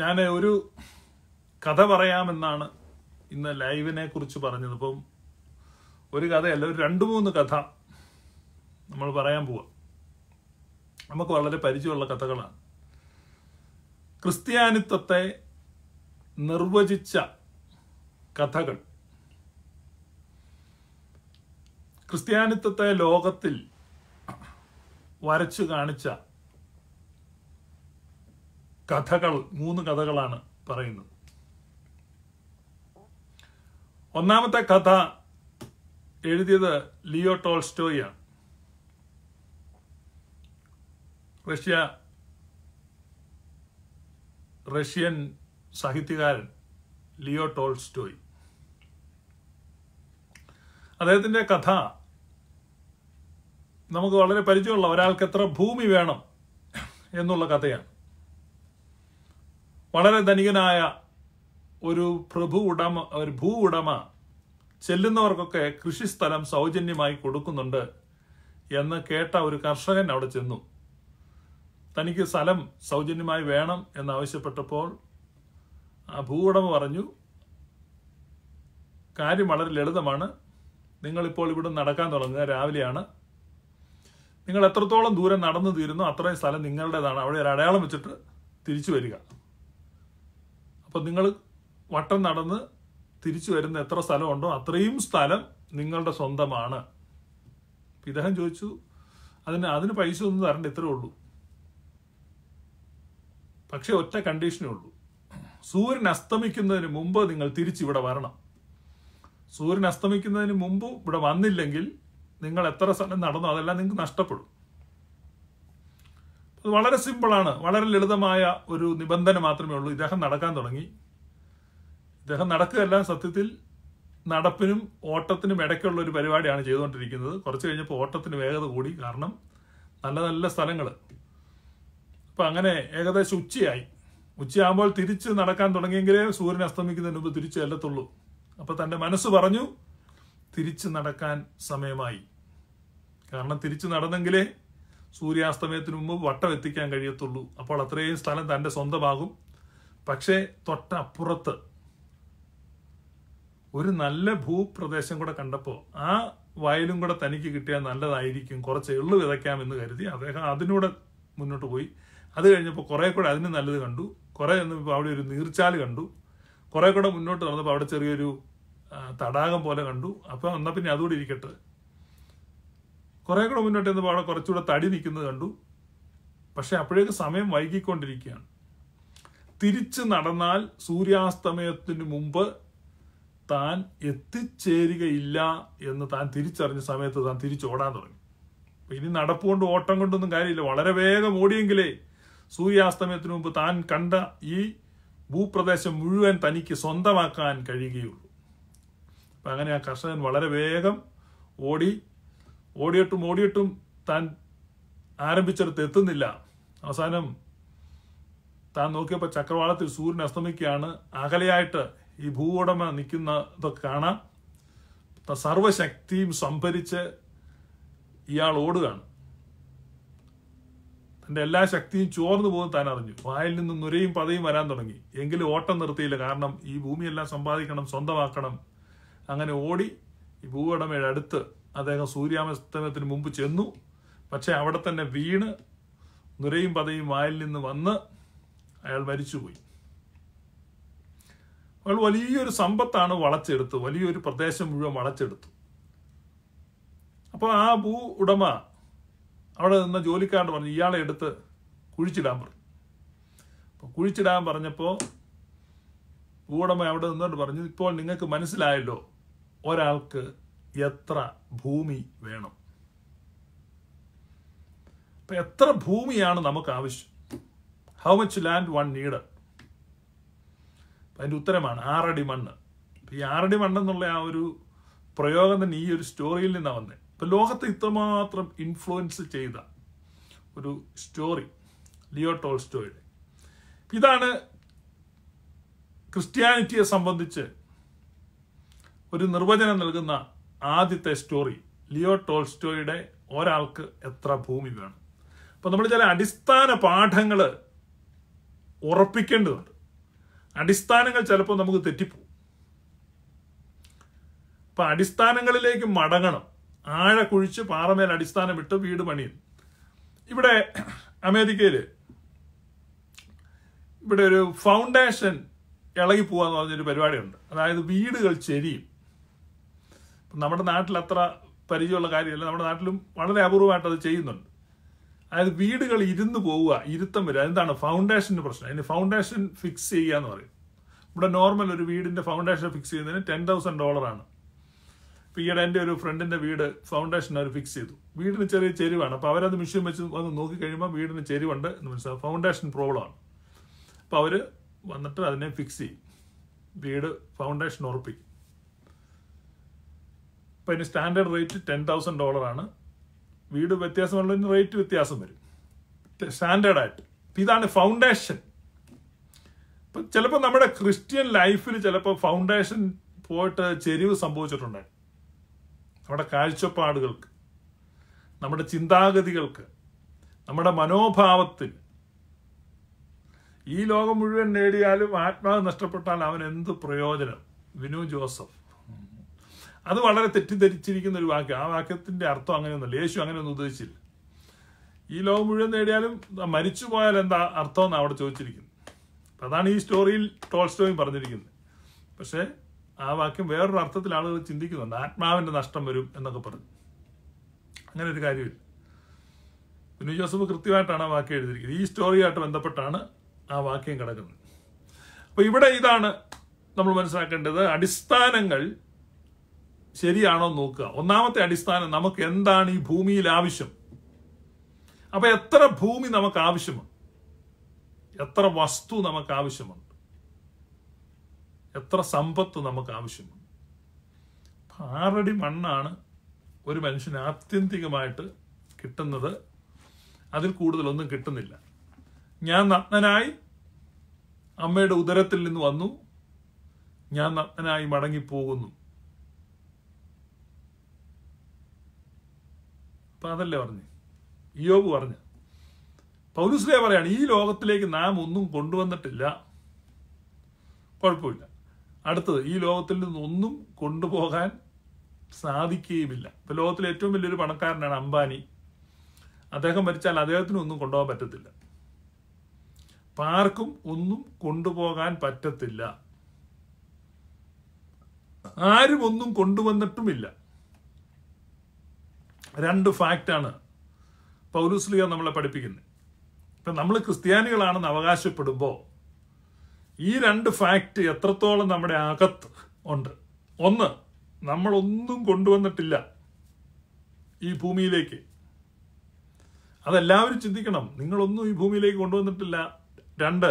ഞാൻ ഒരു കഥ പറയാമെന്നാണ് ഇന്ന് ലൈവിനെ കുറിച്ച് പറഞ്ഞത് അപ്പം ഒരു കഥയല്ല ഒരു രണ്ട് മൂന്ന് കഥ നമ്മൾ പറയാൻ പോവാം നമുക്ക് വളരെ പരിചയമുള്ള കഥകളാണ് ക്രിസ്ത്യാനിത്വത്തെ നിർവചിച്ച കഥകൾ ക്രിസ്ത്യാനിത്വത്തെ ലോകത്തിൽ വരച്ചു കാണിച്ച കഥകൾ മൂന്ന് കഥകളാണ് പറയുന്നത് ഒന്നാമത്തെ കഥ എഴുതിയത് ലിയോ ടോൾസ്റ്റോയാണ് റഷ്യ റഷ്യൻ സാഹിത്യകാരൻ ലിയോ ടോൾസ്റ്റോയ് അദ്ദേഹത്തിൻ്റെ കഥ നമുക്ക് വളരെ പരിചയമുള്ള ഒരാൾക്ക് എത്ര ഭൂമി വേണം എന്നുള്ള കഥയാണ് വളരെ ധനികനായ ഒരു പ്രഭു ഉടമ ഒരു ഭൂ ഉടമ ചെല്ലുന്നവർക്കൊക്കെ കൃഷിസ്ഥലം സൗജന്യമായി കൊടുക്കുന്നുണ്ട് എന്ന് കേട്ട ഒരു കർഷകൻ അവിടെ ചെന്നു തനിക്ക് സ്ഥലം സൗജന്യമായി വേണം എന്നാവശ്യപ്പെട്ടപ്പോൾ ആ ഭൂ ഉടമ പറഞ്ഞു കാര്യം വളരെ ലളിതമാണ് നിങ്ങളിപ്പോൾ ഇവിടെ നടക്കാൻ തുടങ്ങുക രാവിലെയാണ് നിങ്ങൾ എത്രത്തോളം ദൂരം നടന്നു തീരുന്നു അത്രയും സ്ഥലം നിങ്ങളുടേതാണ് അവിടെ ഒരു അടയാളം വെച്ചിട്ട് തിരിച്ചു വരിക അപ്പോൾ നിങ്ങൾ വട്ടം നടന്ന് തിരിച്ചു വരുന്ന എത്ര സ്ഥലമുണ്ടോ അത്രയും സ്ഥലം നിങ്ങളുടെ സ്വന്തമാണ് ഇദ്ദേഹം ചോദിച്ചു അതിന് അതിന് പൈസ ഒന്നും തരണ്ട ഇത്രേ ഉള്ളൂ പക്ഷെ ഒറ്റ കണ്ടീഷനേ ഉള്ളൂ സൂര്യൻ അസ്തമിക്കുന്നതിന് മുമ്പ് നിങ്ങൾ തിരിച്ചിവിടെ വരണം സൂര്യൻ അസ്തമിക്കുന്നതിന് മുമ്പ് ഇവിടെ വന്നില്ലെങ്കിൽ നിങ്ങൾ എത്ര സ്ഥലം നടന്നോ അതെല്ലാം നിങ്ങൾക്ക് നഷ്ടപ്പെടും വളരെ സിമ്പിളാണ് വളരെ ലളിതമായ ഒരു നിബന്ധന മാത്രമേ ഉള്ളൂ ഇദ്ദേഹം നടക്കാൻ തുടങ്ങി ഇദ്ദേഹം നടക്കുകയല്ല സത്യത്തിൽ നടപ്പിനും ഓട്ടത്തിനും ഇടയ്ക്കുള്ള ഒരു പരിപാടിയാണ് ചെയ്തുകൊണ്ടിരിക്കുന്നത് കുറച്ച് കഴിഞ്ഞപ്പോൾ ഓട്ടത്തിന് വേഗത കൂടി കാരണം നല്ല നല്ല സ്ഥലങ്ങൾ അപ്പം അങ്ങനെ ഏകദേശം ഉച്ചയായി ഉച്ചയാകുമ്പോൾ തിരിച്ച് നടക്കാൻ തുടങ്ങിയെങ്കിലേ സൂര്യൻ അസ്തമിക്കുന്നതിന് മുമ്പ് തിരിച്ചു ചെല്ലത്തുള്ളൂ അപ്പം തൻ്റെ മനസ്സ് പറഞ്ഞു തിരിച്ച് നടക്കാൻ സമയമായി കാരണം തിരിച്ചു നടന്നെങ്കിലേ സൂര്യാസ്തമയത്തിന് മുമ്പ് വട്ടം എത്തിക്കാൻ കഴിയത്തുള്ളൂ അപ്പോൾ അത്രയും സ്ഥലം തൻ്റെ സ്വന്തമാകും പക്ഷേ തൊട്ടപ്പുറത്ത് ഒരു നല്ല ഭൂപ്രദേശം കൂടെ കണ്ടപ്പോൾ ആ വയലും കൂടെ തനിക്ക് കിട്ടിയാൽ നല്ലതായിരിക്കും കുറച്ച് എള്ളു വിതയ്ക്കാമെന്ന് കരുതി അദ്ദേഹം അതിനൂടെ മുന്നോട്ട് പോയി അത് കഴിഞ്ഞപ്പോൾ കുറേ കൂടെ അതിന് നല്ലത് കണ്ടു കുറേ ചെന്നപ്പോൾ അവിടെ ഒരു നീർച്ചാൽ കണ്ടു കുറേ കൂടെ മുന്നോട്ട് നടന്നപ്പോൾ അവിടെ ചെറിയൊരു തടാകം പോലെ കണ്ടു അപ്പോൾ എന്നാൽ പിന്നെ അതുകൂടി ഇരിക്കട്ടെ കുറേ കൂടെ മുന്നോട്ട് എന്ന് പാടെ കുറച്ചുകൂടെ തടി നിൽക്കുന്നത് കണ്ടു പക്ഷെ അപ്പോഴേക്ക് സമയം വൈകിക്കൊണ്ടിരിക്കുകയാണ് തിരിച്ച് നടന്നാൽ സൂര്യാസ്തമയത്തിന് മുമ്പ് താൻ എത്തിച്ചേരുകയില്ല എന്ന് താൻ തിരിച്ചറിഞ്ഞ സമയത്ത് താൻ തിരിച്ചു ഓടാൻ തുടങ്ങി ഇനി നടപ്പ് കൊണ്ട് ഓട്ടം കൊണ്ടൊന്നും കാര്യമില്ല വളരെ വേഗം ഓടിയെങ്കിലേ സൂര്യാസ്തമയത്തിന് മുമ്പ് താൻ കണ്ട ഈ ഭൂപ്രദേശം മുഴുവൻ തനിക്ക് സ്വന്തമാക്കാൻ കഴിയുകയുള്ളൂ അപ്പം അങ്ങനെ ആ കർഷകൻ വളരെ വേഗം ഓടി ഓടിയിട്ടും ഓടിയിട്ടും താൻ ആരംഭിച്ചെടുത്ത് എത്തുന്നില്ല അവസാനം താൻ നോക്കിയപ്പോൾ ചക്രവാളത്തിൽ സൂര്യൻ അസ്തമിക്കുകയാണ് അകലെയായിട്ട് ഈ ഭൂവുടമ നിൽക്കുന്നതൊക്കെ കാണാം സർവശക്തിയും സംഭരിച്ച് ഇയാൾ ഓടുകയാണ് തൻ്റെ എല്ലാ ശക്തിയും ചോർന്നു പോകും താൻ അറിഞ്ഞു വായിൽ നിന്ന് നുരയും പതയും വരാൻ തുടങ്ങി എങ്കിലും ഓട്ടം നിർത്തിയില്ല കാരണം ഈ ഭൂമിയെല്ലാം സമ്പാദിക്കണം സ്വന്തമാക്കണം അങ്ങനെ ഓടി ഈ ഭൂവുടമയുടെ അടുത്ത് അദ്ദേഹം സൂര്യാസ്തമയത്തിന് മുമ്പ് ചെന്നു പക്ഷേ അവിടെ തന്നെ വീണ് നുരയും പതയും വായിൽ നിന്ന് വന്ന് അയാൾ മരിച്ചുപോയി അയാൾ വലിയൊരു സമ്പത്താണ് വളച്ചെടുത്ത് വലിയൊരു പ്രദേശം മുഴുവൻ വളച്ചെടുത്തു അപ്പോൾ ആ ഭൂ ഉടമ അവിടെ നിന്ന ജോലിക്കാരൻ പറഞ്ഞു ഇയാളെ എടുത്ത് കുഴിച്ചിടാൻ പറഞ്ഞു അപ്പോൾ കുഴിച്ചിടാൻ പറഞ്ഞപ്പോൾ ഉടമ അവിടെ നിന്നോട് പറഞ്ഞു ഇപ്പോൾ നിങ്ങൾക്ക് മനസ്സിലായല്ലോ ഒരാൾക്ക് എത്ര ഭൂമി വേണം അപ്പൊ എത്ര ഭൂമിയാണ് നമുക്ക് ആവശ്യം how much land one need അതിൻ്റെ ഉത്തരമാണ് ആറടി മണ്ണ് ഈ ആറടി മണ്ണെന്നുള്ള ആ ഒരു പ്രയോഗം തന്നെ ഈ ഒരു സ്റ്റോറിയിൽ നിന്നാണ് വന്നത് ഇപ്പൊ ലോകത്തെ ഇത്രമാത്രം ഇൻഫ്ലുവൻസ് ചെയ്ത ഒരു സ്റ്റോറി ലിയോ ടോൾ സ്റ്റോറിയുടെ ഇതാണ് ക്രിസ്ത്യാനിറ്റിയെ സംബന്ധിച്ച് ഒരു നിർവചനം നൽകുന്ന ആദ്യത്തെ സ്റ്റോറി ലിയോ ടോൾസ്റ്റോയുടെ ഒരാൾക്ക് എത്ര ഭൂമി വേണം അപ്പോൾ നമ്മൾ ചില അടിസ്ഥാന പാഠങ്ങൾ ഉറപ്പിക്കേണ്ടതുണ്ട് അടിസ്ഥാനങ്ങൾ ചിലപ്പോൾ നമുക്ക് തെറ്റിപ്പോകും അപ്പം അടിസ്ഥാനങ്ങളിലേക്ക് മടങ്ങണം ആഴ കുഴിച്ച് പാറമേൽ അടിസ്ഥാനം ഇട്ട് വീട് പണിയും ഇവിടെ അമേരിക്കയിൽ ഇവിടെ ഒരു ഫൗണ്ടേഷൻ ഇളകി പോകാന്ന് പറഞ്ഞൊരു പരിപാടിയുണ്ട് അതായത് വീടുകൾ ചെരിയും നമ്മുടെ നാട്ടിൽ അത്ര പരിചയമുള്ള കാര്യമല്ല നമ്മുടെ നാട്ടിലും വളരെ അപൂർവമായിട്ട് അത് ചെയ്യുന്നുണ്ട് അതായത് വീടുകൾ ഇരുന്ന് പോവുക ഇരുത്തം വരിക എന്താണ് ഫൗണ്ടേഷൻ്റെ പ്രശ്നം അതിന് ഫൗണ്ടേഷൻ ഫിക്സ് ചെയ്യുക എന്ന് പറയും ഇവിടെ നോർമൽ ഒരു വീടിൻ്റെ ഫൗണ്ടേഷൻ ഫിക്സ് ചെയ്യുന്നതിന് ടെൻ തൗസൻഡ് ഡോളറാണ് ഇപ്പോൾ ഈയിടെ എൻ്റെ ഒരു ഫ്രണ്ടിൻ്റെ വീട് ഫൗണ്ടേഷൻ അവർ ഫിക്സ് ചെയ്തു വീടിന് ചെറിയ ചെരുവാണ് അപ്പോൾ അവരത് മെഷീൻ വെച്ച് വന്ന് നോക്കി കഴിയുമ്പോൾ വീടിന് ചെരുവുണ്ട് എന്ന് മനസ്സിലാവും ഫൗണ്ടേഷൻ പ്രോബ്ലമാണ് അപ്പോൾ അവർ വന്നിട്ട് അതിനെ ഫിക്സ് ചെയ്യും വീട് ഫൗണ്ടേഷൻ ഉറപ്പിക്കും അപ്പോൾ ഇതിന് സ്റ്റാൻഡേർഡ് റേറ്റ് ടെൻ തൗസൻഡ് ഡോളറാണ് വീട് വ്യത്യാസമുള്ളതിന് റേറ്റ് വ്യത്യാസം വരും സ്റ്റാൻഡേർഡായിട്ട് ഇതാണ് ഫൗണ്ടേഷൻ ഇപ്പം ചിലപ്പോൾ നമ്മുടെ ക്രിസ്ത്യൻ ലൈഫിൽ ചിലപ്പോൾ ഫൗണ്ടേഷൻ പോയിട്ട് ചെരിവ് സംഭവിച്ചിട്ടുണ്ട് നമ്മുടെ കാഴ്ചപ്പാടുകൾക്ക് നമ്മുടെ ചിന്താഗതികൾക്ക് നമ്മുടെ മനോഭാവത്തിന് ഈ ലോകം മുഴുവൻ നേടിയാലും ആത്മാവ് നഷ്ടപ്പെട്ടാൽ അവൻ എന്ത് പ്രയോജനം വിനു ജോസഫ് അത് വളരെ തെറ്റിദ്ധരിച്ചിരിക്കുന്ന ഒരു വാക്ക് ആ വാക്യത്തിന്റെ അർത്ഥം അങ്ങനെയൊന്നുമില്ല യേശു അങ്ങനെയൊന്നും ഉദ്ദേശിച്ചില്ല ഈ ലോകം മുഴുവൻ നേടിയാലും മരിച്ചു പോയാൽ എന്താ അർത്ഥം എന്ന് അവിടെ ചോദിച്ചിരിക്കുന്നത് അതാണ് ഈ സ്റ്റോറിയിൽ ടോൾ സ്റ്റോയും പറഞ്ഞിരിക്കുന്നത് പക്ഷേ ആ വാക്യം വേറൊരു അർത്ഥത്തിൽ ആളുകൾ ചിന്തിക്കുന്നുണ്ട് ആത്മാവിന്റെ നഷ്ടം വരും എന്നൊക്കെ പറഞ്ഞു അങ്ങനെ ഒരു കാര്യമില്ല പിന്നെ ജോസഫ് കൃത്യമായിട്ടാണ് ആ വാക്യം എഴുതിയിരിക്കുന്നത് ഈ സ്റ്റോറിയായിട്ട് ബന്ധപ്പെട്ടാണ് ആ വാക്യം കിടക്കുന്നത് അപ്പോൾ ഇവിടെ ഇതാണ് നമ്മൾ മനസ്സിലാക്കേണ്ടത് അടിസ്ഥാനങ്ങൾ ശരിയാണോ നോക്കുക ഒന്നാമത്തെ അടിസ്ഥാനം നമുക്ക് എന്താണ് ഈ ഭൂമിയിൽ ആവശ്യം അപ്പൊ എത്ര ഭൂമി നമുക്ക് ആവശ്യമുണ്ട് എത്ര വസ്തു നമുക്ക് ആവശ്യമുണ്ട് എത്ര സമ്പത്ത് നമുക്ക് ആവശ്യമുണ്ട് ആറടി മണ്ണാണ് ഒരു മനുഷ്യന് ആത്യന്തികമായിട്ട് കിട്ടുന്നത് അതിൽ കൂടുതലൊന്നും കിട്ടുന്നില്ല ഞാൻ നഗ്നനായി അമ്മയുടെ ഉദരത്തിൽ നിന്ന് വന്നു ഞാൻ നഗ്നനായി മടങ്ങിപ്പോകുന്നു അതല്ലേ പറഞ്ഞു ഇയോബ് പറഞ്ഞു പൗലുസ്ലേ പറയാണ് ഈ ലോകത്തിലേക്ക് നാം ഒന്നും കൊണ്ടുവന്നിട്ടില്ല കുഴപ്പമില്ല അടുത്തത് ഈ ലോകത്തിൽ നിന്ന് ഒന്നും കൊണ്ടുപോകാൻ സാധിക്കുകയുമില്ല ഇപ്പം ലോകത്തിലെ ഏറ്റവും വലിയൊരു പണക്കാരനാണ് അംബാനി അദ്ദേഹം മരിച്ചാൽ അദ്ദേഹത്തിന് ഒന്നും കൊണ്ടുപോകാൻ പറ്റത്തില്ല പാർക്കും ഒന്നും കൊണ്ടുപോകാൻ പറ്റത്തില്ല ആരും ഒന്നും കൊണ്ടുവന്നിട്ടുമില്ല രണ്ട് ഫാക്റ്റാണ് പൗലൂസ്ലിയ നമ്മളെ പഠിപ്പിക്കുന്നത് ഇപ്പം നമ്മൾ ക്രിസ്ത്യാനികളാണെന്ന് അവകാശപ്പെടുമ്പോൾ ഈ രണ്ട് ഫാക്റ്റ് എത്രത്തോളം നമ്മുടെ അകത്ത് ഉണ്ട് ഒന്ന് നമ്മളൊന്നും കൊണ്ടുവന്നിട്ടില്ല ഈ ഭൂമിയിലേക്ക് അതെല്ലാവരും ചിന്തിക്കണം നിങ്ങളൊന്നും ഈ ഭൂമിയിലേക്ക് കൊണ്ടുവന്നിട്ടില്ല രണ്ട്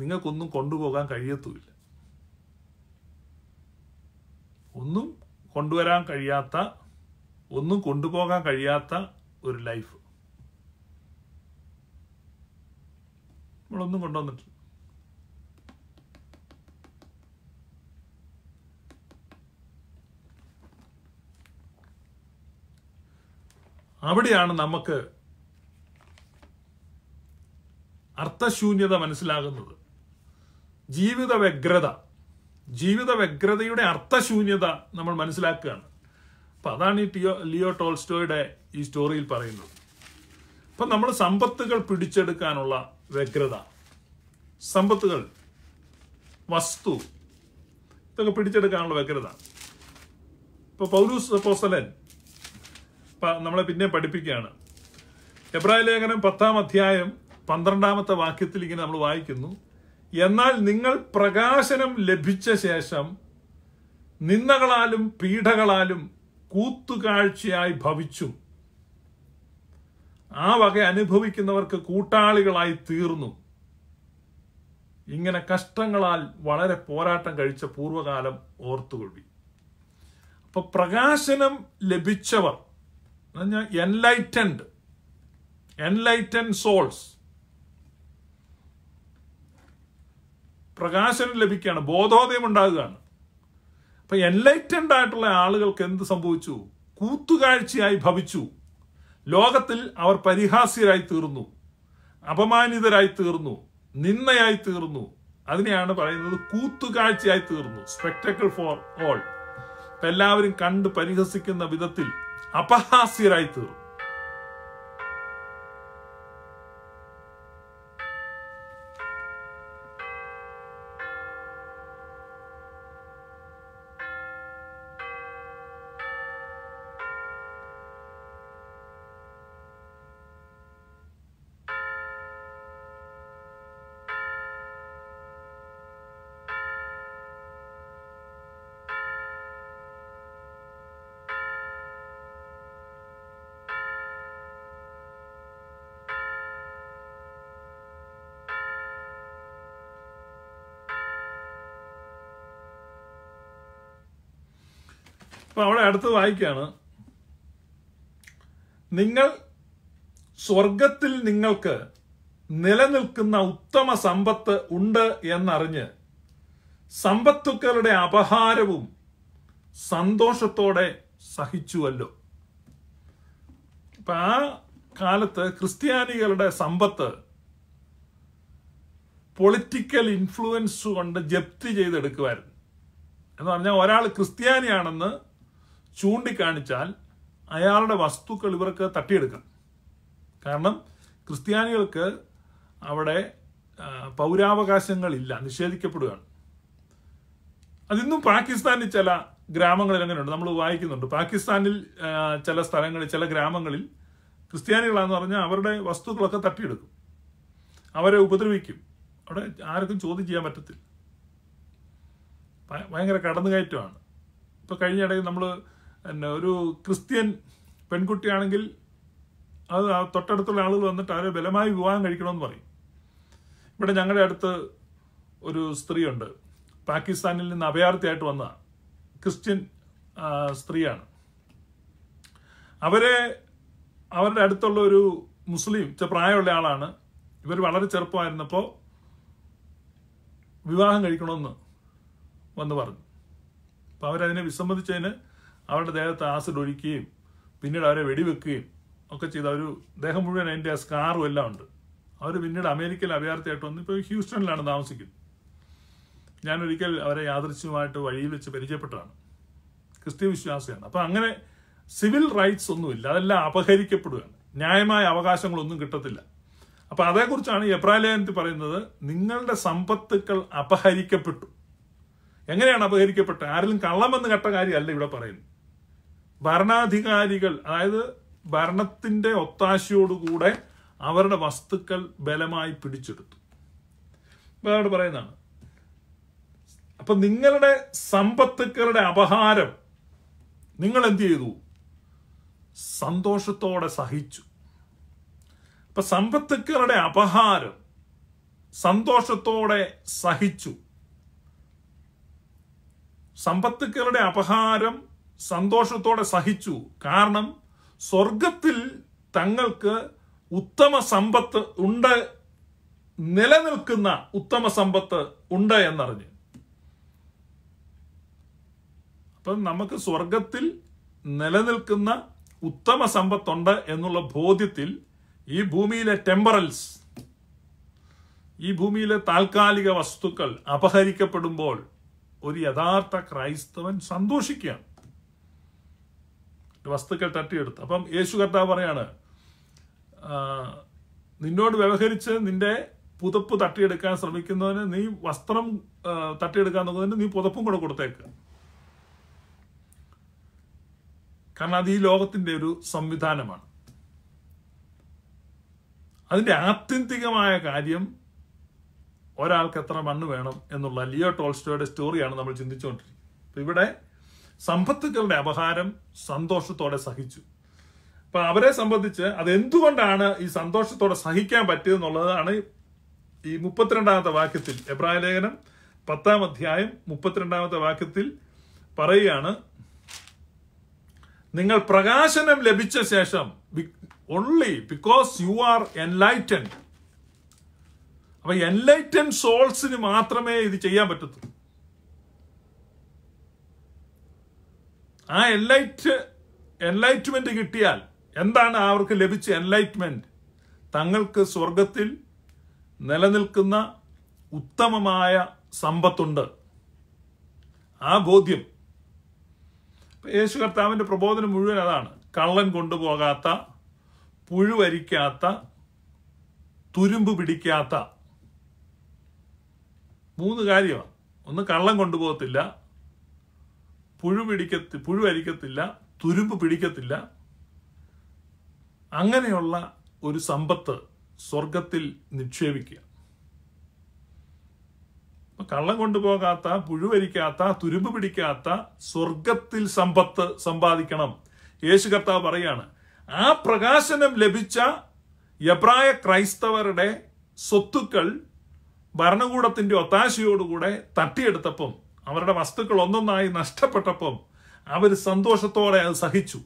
നിങ്ങൾക്കൊന്നും കൊണ്ടുപോകാൻ കഴിയത്തുമില്ല ഒന്നും കൊണ്ടുവരാൻ കഴിയാത്ത ഒന്നും കൊണ്ടുപോകാൻ കഴിയാത്ത ഒരു ലൈഫ് നമ്മളൊന്നും കൊണ്ടുവന്നിട്ടില്ല അവിടെയാണ് നമുക്ക് അർത്ഥശൂന്യത മനസ്സിലാകുന്നത് ജീവിത വ്യഗ്രത ജീവിത വ്യഗ്രതയുടെ അർത്ഥശൂന്യത നമ്മൾ മനസ്സിലാക്കുകയാണ് അപ്പം അതാണ് ഈ ടിയോ ലിയോ ടോൾസ്റ്റോയുടെ ഈ സ്റ്റോറിയിൽ പറയുന്നത് അപ്പം നമ്മൾ സമ്പത്തുകൾ പിടിച്ചെടുക്കാനുള്ള വ്യഗ്രത സമ്പത്തുകൾ വസ്തു ഇതൊക്കെ പിടിച്ചെടുക്കാനുള്ള വ്യഗ്രത ഇപ്പോൾ പൗരൂസ് പോസലൻ നമ്മളെ പിന്നെ പഠിപ്പിക്കുകയാണ് എബ്രായ ലേഖനം പത്താം അധ്യായം പന്ത്രണ്ടാമത്തെ വാക്യത്തിൽ ഇങ്ങനെ നമ്മൾ വായിക്കുന്നു എന്നാൽ നിങ്ങൾ പ്രകാശനം ലഭിച്ച ശേഷം നിന്നകളാലും പീഠകളാലും കൂത്തുകാഴ്ചയായി ഭവിച്ചു ആ വക അനുഭവിക്കുന്നവർക്ക് കൂട്ടാളികളായി തീർന്നു ഇങ്ങനെ കഷ്ടങ്ങളാൽ വളരെ പോരാട്ടം കഴിച്ച പൂർവ്വകാലം ഓർത്തുകൊള്ളി അപ്പൊ പ്രകാശനം ലഭിച്ചവർ എൻലൈറ്റൻഡ് എൻലൈറ്റൻ സോൾസ് പ്രകാശനം ലഭിക്കുകയാണ് ബോധോദയം ഉണ്ടാകുകയാണ് അപ്പൊ എൻലൈറ്റൻഡ് ആയിട്ടുള്ള ആളുകൾക്ക് എന്ത് സംഭവിച്ചു കൂത്തുകാഴ്ചയായി ഭവിച്ചു ലോകത്തിൽ അവർ പരിഹാസ്യരായി തീർന്നു അപമാനിതരായി തീർന്നു നിന്നയായി തീർന്നു അതിനെയാണ് പറയുന്നത് കൂത്തുകാഴ്ചയായി തീർന്നു സ്പെക്ടക്കിൾ ഫോർ ഓൾ എല്ലാവരും കണ്ട് പരിഹസിക്കുന്ന വിധത്തിൽ അപഹാസ്യരായി തീർന്നു അപ്പോൾ അവിടെ അടുത്ത് വായിക്കുകയാണ് നിങ്ങൾ സ്വർഗത്തിൽ നിങ്ങൾക്ക് നിലനിൽക്കുന്ന ഉത്തമ സമ്പത്ത് ഉണ്ട് എന്നറിഞ്ഞ് സമ്പത്തുക്കളുടെ അപഹാരവും സന്തോഷത്തോടെ സഹിച്ചുവല്ലോ അപ്പം ആ കാലത്ത് ക്രിസ്ത്യാനികളുടെ സമ്പത്ത് പൊളിറ്റിക്കൽ ഇൻഫ്ലുവൻസ് കൊണ്ട് ജപ്തി ചെയ്തെടുക്കുമായിരുന്നു എന്ന് പറഞ്ഞാൽ ഒരാൾ ക്രിസ്ത്യാനിയാണെന്ന് ചൂണ്ടിക്കാണിച്ചാൽ അയാളുടെ വസ്തുക്കൾ ഇവർക്ക് തട്ടിയെടുക്കാം കാരണം ക്രിസ്ത്യാനികൾക്ക് അവിടെ പൗരാവകാശങ്ങളില്ല നിഷേധിക്കപ്പെടുകയാണ് അതിന്നും പാകിസ്ഥാനിൽ ചില ഗ്രാമങ്ങളിൽ അങ്ങനെയുണ്ട് നമ്മൾ വായിക്കുന്നുണ്ട് പാകിസ്ഥാനിൽ ചില സ്ഥലങ്ങളിൽ ചില ഗ്രാമങ്ങളിൽ ക്രിസ്ത്യാനികളാണെന്ന് പറഞ്ഞാൽ അവരുടെ വസ്തുക്കളൊക്കെ തട്ടിയെടുക്കും അവരെ ഉപദ്രവിക്കും അവിടെ ആർക്കും ചോദ്യം ചെയ്യാൻ പറ്റത്തില്ല ഭയങ്കര കടന്നുകയറ്റമാണ് ഇപ്പോൾ കഴിഞ്ഞിടയിൽ നമ്മൾ പിന്നെ ഒരു ക്രിസ്ത്യൻ പെൺകുട്ടിയാണെങ്കിൽ അത് തൊട്ടടുത്തുള്ള ആളുകൾ വന്നിട്ട് അവരെ ബലമായി വിവാഹം കഴിക്കണമെന്ന് പറയും ഇവിടെ ഞങ്ങളുടെ അടുത്ത് ഒരു സ്ത്രീയുണ്ട് പാകിസ്ഥാനിൽ നിന്ന് അഭയാർത്ഥിയായിട്ട് വന്ന ക്രിസ്ത്യൻ സ്ത്രീയാണ് അവരെ അവരുടെ അടുത്തുള്ള ഒരു മുസ്ലിം പ്രായമുള്ള ആളാണ് ഇവർ വളരെ ചെറുപ്പമായിരുന്നപ്പോൾ വിവാഹം കഴിക്കണമെന്ന് വന്ന് പറഞ്ഞു അപ്പോൾ അവരതിനെ വിസമ്മതിച്ചതിന് അവരുടെ ദേഹത്ത് ആസിഡ് ഒഴിക്കുകയും പിന്നീട് അവരെ വെടിവെക്കുകയും ഒക്കെ ചെയ്ത ഒരു ദേഹം മുഴുവൻ അതിൻ്റെ സ്കാറും എല്ലാം ഉണ്ട് അവർ പിന്നീട് അമേരിക്കയിൽ അഭയാർത്ഥിയായിട്ട് വന്ന് ഇപ്പോൾ ഹ്യൂസ്റ്റണിലാണ് താമസിക്കുന്നത് ഞാനൊരിക്കൽ അവരെ യാദൃശ്യമായിട്ട് വഴിയിൽ വെച്ച് പരിചയപ്പെട്ടതാണ് ക്രിസ്ത്യ വിശ്വാസിയാണ് അപ്പോൾ അങ്ങനെ സിവിൽ റൈറ്റ്സ് ഒന്നുമില്ല അതെല്ലാം അപഹരിക്കപ്പെടുകയാണ് ന്യായമായ അവകാശങ്ങളൊന്നും കിട്ടത്തില്ല അപ്പം അതേക്കുറിച്ചാണ് എബ്രാലയനത്തിൽ പറയുന്നത് നിങ്ങളുടെ സമ്പത്തുക്കൾ അപഹരിക്കപ്പെട്ടു എങ്ങനെയാണ് അപഹരിക്കപ്പെട്ടത് ആരെങ്കിലും കള്ളമെന്ന് കട്ട കാര്യമല്ല ഇവിടെ പറയുന്നത് ഭരണാധികാരികൾ അതായത് ഭരണത്തിന്റെ ഒത്താശയോടുകൂടെ അവരുടെ വസ്തുക്കൾ ബലമായി പിടിച്ചെടുത്തു വേറെ പറയുന്നതാണ് അപ്പൊ നിങ്ങളുടെ സമ്പത്തുക്കളുടെ അപഹാരം നിങ്ങൾ എന്ത് ചെയ്തു സന്തോഷത്തോടെ സഹിച്ചു അപ്പൊ സമ്പത്തുക്കളുടെ അപഹാരം സന്തോഷത്തോടെ സഹിച്ചു സമ്പത്തുക്കളുടെ അപഹാരം സന്തോഷത്തോടെ സഹിച്ചു കാരണം സ്വർഗത്തിൽ തങ്ങൾക്ക് ഉത്തമ സമ്പത്ത് ഉണ്ട് നിലനിൽക്കുന്ന ഉത്തമ സമ്പത്ത് ഉണ്ട് എന്നറിഞ്ഞു അപ്പം നമുക്ക് സ്വർഗത്തിൽ നിലനിൽക്കുന്ന ഉത്തമ സമ്പത്തുണ്ട് എന്നുള്ള ബോധ്യത്തിൽ ഈ ഭൂമിയിലെ ടെമ്പറൽസ് ഈ ഭൂമിയിലെ താൽക്കാലിക വസ്തുക്കൾ അപഹരിക്കപ്പെടുമ്പോൾ ഒരു യഥാർത്ഥ ക്രൈസ്തവൻ സന്തോഷിക്കുകയാണ് വസ്തുക്കൾ തട്ടിയെടുത്തു അപ്പം യേശു കർത്താവ് പറയാണ് നിന്നോട് വ്യവഹരിച്ച് നിന്റെ പുതപ്പ് തട്ടിയെടുക്കാൻ ശ്രമിക്കുന്നതിന് നീ വസ്ത്രം തട്ടിയെടുക്കാൻ നോക്കുന്നതിന് നീ പുതപ്പും കൂടെ കൊടുത്തേക്ക് കാരണം അത് ഈ ലോകത്തിന്റെ ഒരു സംവിധാനമാണ് അതിന്റെ ആത്യന്തികമായ കാര്യം ഒരാൾക്ക് എത്ര മണ്ണ് വേണം എന്നുള്ള ലിയോ ടോൾസ്റ്റോയുടെ സ്റ്റോറിയാണ് നമ്മൾ ചിന്തിച്ചുകൊണ്ടിരിക്കുന്നത് ഇവിടെ സമ്പത്തുക്കളുടെ അപഹാരം സന്തോഷത്തോടെ സഹിച്ചു അപ്പൊ അവരെ സംബന്ധിച്ച് അത് എന്തുകൊണ്ടാണ് ഈ സന്തോഷത്തോടെ സഹിക്കാൻ പറ്റിയത് എന്നുള്ളതാണ് ഈ മുപ്പത്തിരണ്ടാമത്തെ വാക്യത്തിൽ എബ്രാഹിം ലേഖനം പത്താം അധ്യായം മുപ്പത്തിരണ്ടാമത്തെ വാക്യത്തിൽ പറയുകയാണ് നിങ്ങൾ പ്രകാശനം ലഭിച്ച ശേഷം only because you are enlightened അപ്പൊ എൻലൈറ്റൻ സോൾസിന് മാത്രമേ ഇത് ചെയ്യാൻ പറ്റത്തുള്ളൂ ആ എൻലൈറ്റ് എൻലൈറ്റ്മെന്റ് കിട്ടിയാൽ എന്താണ് അവർക്ക് ലഭിച്ച എൻലൈറ്റ്മെന്റ് തങ്ങൾക്ക് സ്വർഗത്തിൽ നിലനിൽക്കുന്ന ഉത്തമമായ സമ്പത്തുണ്ട് ആ ബോധ്യം യേശു കർത്താവിന്റെ പ്രബോധനം മുഴുവൻ അതാണ് കള്ളൻ കൊണ്ടുപോകാത്ത പുഴുവരിക്കാത്ത തുരുമ്പ് പിടിക്കാത്ത മൂന്ന് കാര്യമാണ് ഒന്ന് കള്ളം കൊണ്ടുപോകത്തില്ല പുഴു പിടിക്കത്തി പുഴു അരിക്കത്തില്ല തുരുമ്പ് പിടിക്കത്തില്ല അങ്ങനെയുള്ള ഒരു സമ്പത്ത് സ്വർഗത്തിൽ നിക്ഷേപിക്കുക കള്ളം കൊണ്ടുപോകാത്ത പുഴുവരിക്കാത്ത തുരുമ്പ് പിടിക്കാത്ത സ്വർഗത്തിൽ സമ്പത്ത് സമ്പാദിക്കണം യേശു കർത്താവ് പറയാണ് ആ പ്രകാശനം ലഭിച്ച എബ്രായ ക്രൈസ്തവരുടെ സ്വത്തുക്കൾ ഭരണകൂടത്തിന്റെ ഒത്താശയോടുകൂടെ തട്ടിയെടുത്തപ്പം അവരുടെ വസ്തുക്കൾ ഒന്നൊന്നായി നഷ്ടപ്പെട്ടപ്പം അവർ സന്തോഷത്തോടെ അത് സഹിച്ചു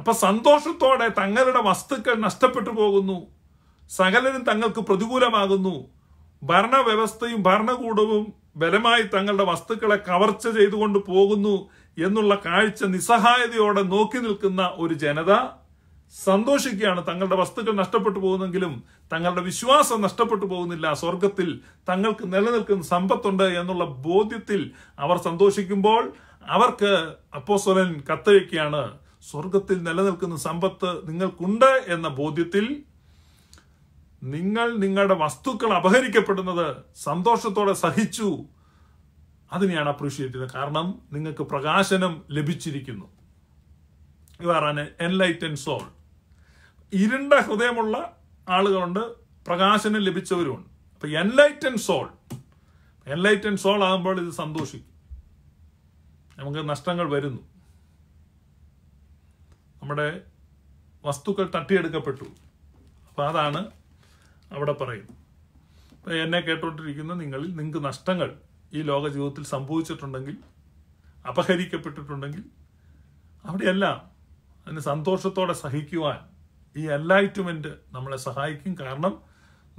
അപ്പൊ സന്തോഷത്തോടെ തങ്ങളുടെ വസ്തുക്കൾ നഷ്ടപ്പെട്ടു പോകുന്നു സകലരും തങ്ങൾക്ക് പ്രതികൂലമാകുന്നു ഭരണവ്യവസ്ഥയും ഭരണകൂടവും ബലമായി തങ്ങളുടെ വസ്തുക്കളെ കവർച്ച ചെയ്തുകൊണ്ട് പോകുന്നു എന്നുള്ള കാഴ്ച നിസ്സഹായതയോടെ നോക്കി നിൽക്കുന്ന ഒരു ജനത സന്തോഷിക്കുകയാണ് തങ്ങളുടെ വസ്തുക്കൾ നഷ്ടപ്പെട്ടു പോകുന്നെങ്കിലും തങ്ങളുടെ വിശ്വാസം നഷ്ടപ്പെട്ടു പോകുന്നില്ല സ്വർഗത്തിൽ തങ്ങൾക്ക് നിലനിൽക്കുന്ന സമ്പത്തുണ്ട് എന്നുള്ള ബോധ്യത്തിൽ അവർ സന്തോഷിക്കുമ്പോൾ അവർക്ക് അപ്പോസ്വലൻ കത്തയക്കുകയാണ് സ്വർഗത്തിൽ നിലനിൽക്കുന്ന സമ്പത്ത് നിങ്ങൾക്കുണ്ട് എന്ന ബോധ്യത്തിൽ നിങ്ങൾ നിങ്ങളുടെ വസ്തുക്കൾ അപഹരിക്കപ്പെടുന്നത് സന്തോഷത്തോടെ സഹിച്ചു അതിനെയാണ് അപ്രീഷിയേറ്റ് ചെയ്തത് കാരണം നിങ്ങൾക്ക് പ്രകാശനം ലഭിച്ചിരിക്കുന്നു you are an enlighten soul ഇരുണ്ട ഹൃദയമുള്ള ആളുകളുണ്ട് പ്രകാശനം ലഭിച്ചവരുമുണ്ട് അപ്പൊ എൻലൈറ്റൻ സോൾ എൻലൈറ്റൻ സോൾ ആകുമ്പോൾ ഇത് സന്തോഷിക്കും നമുക്ക് നഷ്ടങ്ങൾ വരുന്നു നമ്മുടെ വസ്തുക്കൾ തട്ടിയെടുക്കപ്പെട്ടു അപ്പോൾ അതാണ് അവിടെ പറയുന്നത് എന്നെ കേട്ടോണ്ടിരിക്കുന്ന നിങ്ങളിൽ നിങ്ങൾക്ക് നഷ്ടങ്ങൾ ഈ ലോക ജീവിതത്തിൽ സംഭവിച്ചിട്ടുണ്ടെങ്കിൽ അപഹരിക്കപ്പെട്ടിട്ടുണ്ടെങ്കിൽ അവിടെയെല്ലാം അതിന് സന്തോഷത്തോടെ സഹിക്കുവാൻ ഈ അലൈറ്റ്മെന്റ് നമ്മളെ സഹായിക്കും കാരണം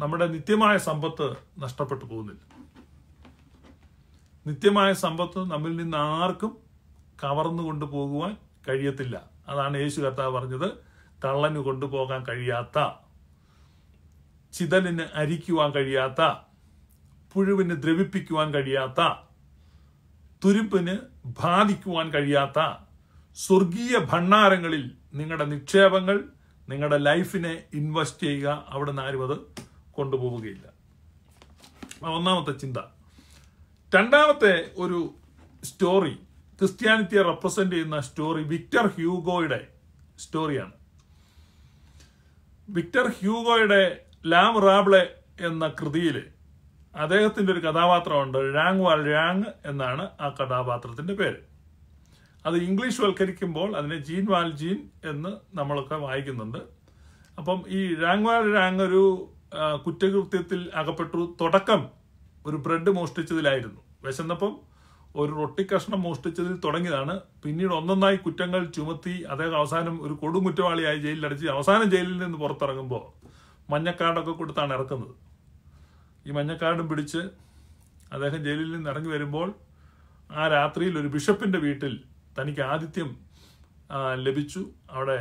നമ്മുടെ നിത്യമായ സമ്പത്ത് നഷ്ടപ്പെട്ടു പോകുന്നില്ല നിത്യമായ സമ്പത്ത് നമ്മിൽ നിന്ന് ആർക്കും കവർന്നു കൊണ്ടുപോകുവാൻ കഴിയത്തില്ല അതാണ് യേശു കർത്താവ് പറഞ്ഞത് തള്ളന് കൊണ്ടുപോകാൻ കഴിയാത്ത ചിതലിന് അരിക്കുവാൻ കഴിയാത്ത പുഴുവിന് ദ്രവിപ്പിക്കുവാൻ കഴിയാത്ത തുരുപ്പിന് ബാധിക്കുവാൻ കഴിയാത്ത സ്വർഗീയ ഭണ്ണാരങ്ങളിൽ നിങ്ങളുടെ നിക്ഷേപങ്ങൾ നിങ്ങളുടെ ലൈഫിനെ ഇൻവെസ്റ്റ് ചെയ്യുക അവിടെ നിന്ന് ആരും അത് കൊണ്ടുപോവുകയില്ല ഒന്നാമത്തെ ചിന്ത രണ്ടാമത്തെ ഒരു സ്റ്റോറി ക്രിസ്ത്യാനിറ്റിയെ റെപ്രസെൻ്റ് ചെയ്യുന്ന സ്റ്റോറി വിക്ടർ ഹ്യൂഗോയുടെ സ്റ്റോറിയാണ് വിക്ടർ ഹ്യൂഗോയുടെ ലാം റാബ്ലെ എന്ന കൃതിയിൽ അദ്ദേഹത്തിൻ്റെ ഒരു കഥാപാത്രമുണ്ട് ഴാങ് വാൾ രാങ് എന്നാണ് ആ കഥാപാത്രത്തിൻ്റെ പേര് അത് ഇംഗ്ലീഷ് വൽക്കരിക്കുമ്പോൾ അതിനെ ജീൻ വാൽജീൻ എന്ന് നമ്മളൊക്കെ വായിക്കുന്നുണ്ട് അപ്പം ഈ റാങ് വാൽ റാങ് ഒരു കുറ്റകൃത്യത്തിൽ അകപ്പെട്ടു തുടക്കം ഒരു ബ്രെഡ് മോഷ്ടിച്ചതിലായിരുന്നു വിശന്നപ്പം ഒരു റൊട്ടി കഷ്ണം മോഷ്ടിച്ചതിൽ തുടങ്ങിയതാണ് പിന്നീട് ഒന്നൊന്നായി കുറ്റങ്ങൾ ചുമത്തി അദ്ദേഹം അവസാനം ഒരു കൊടുങ്കുറ്റവാളിയായി ജയിലിലടച്ച് അവസാനം ജയിലിൽ നിന്ന് പുറത്തിറങ്ങുമ്പോൾ മഞ്ഞക്കാടൊക്കെ കൊടുത്താണ് ഇറക്കുന്നത് ഈ മഞ്ഞക്കാടും പിടിച്ച് അദ്ദേഹം ജയിലിൽ നിന്ന് ഇറങ്ങി വരുമ്പോൾ ആ രാത്രിയിൽ ഒരു ബിഷപ്പിൻ്റെ വീട്ടിൽ തനിക്ക് ആദിത്യം ലഭിച്ചു അവിടെ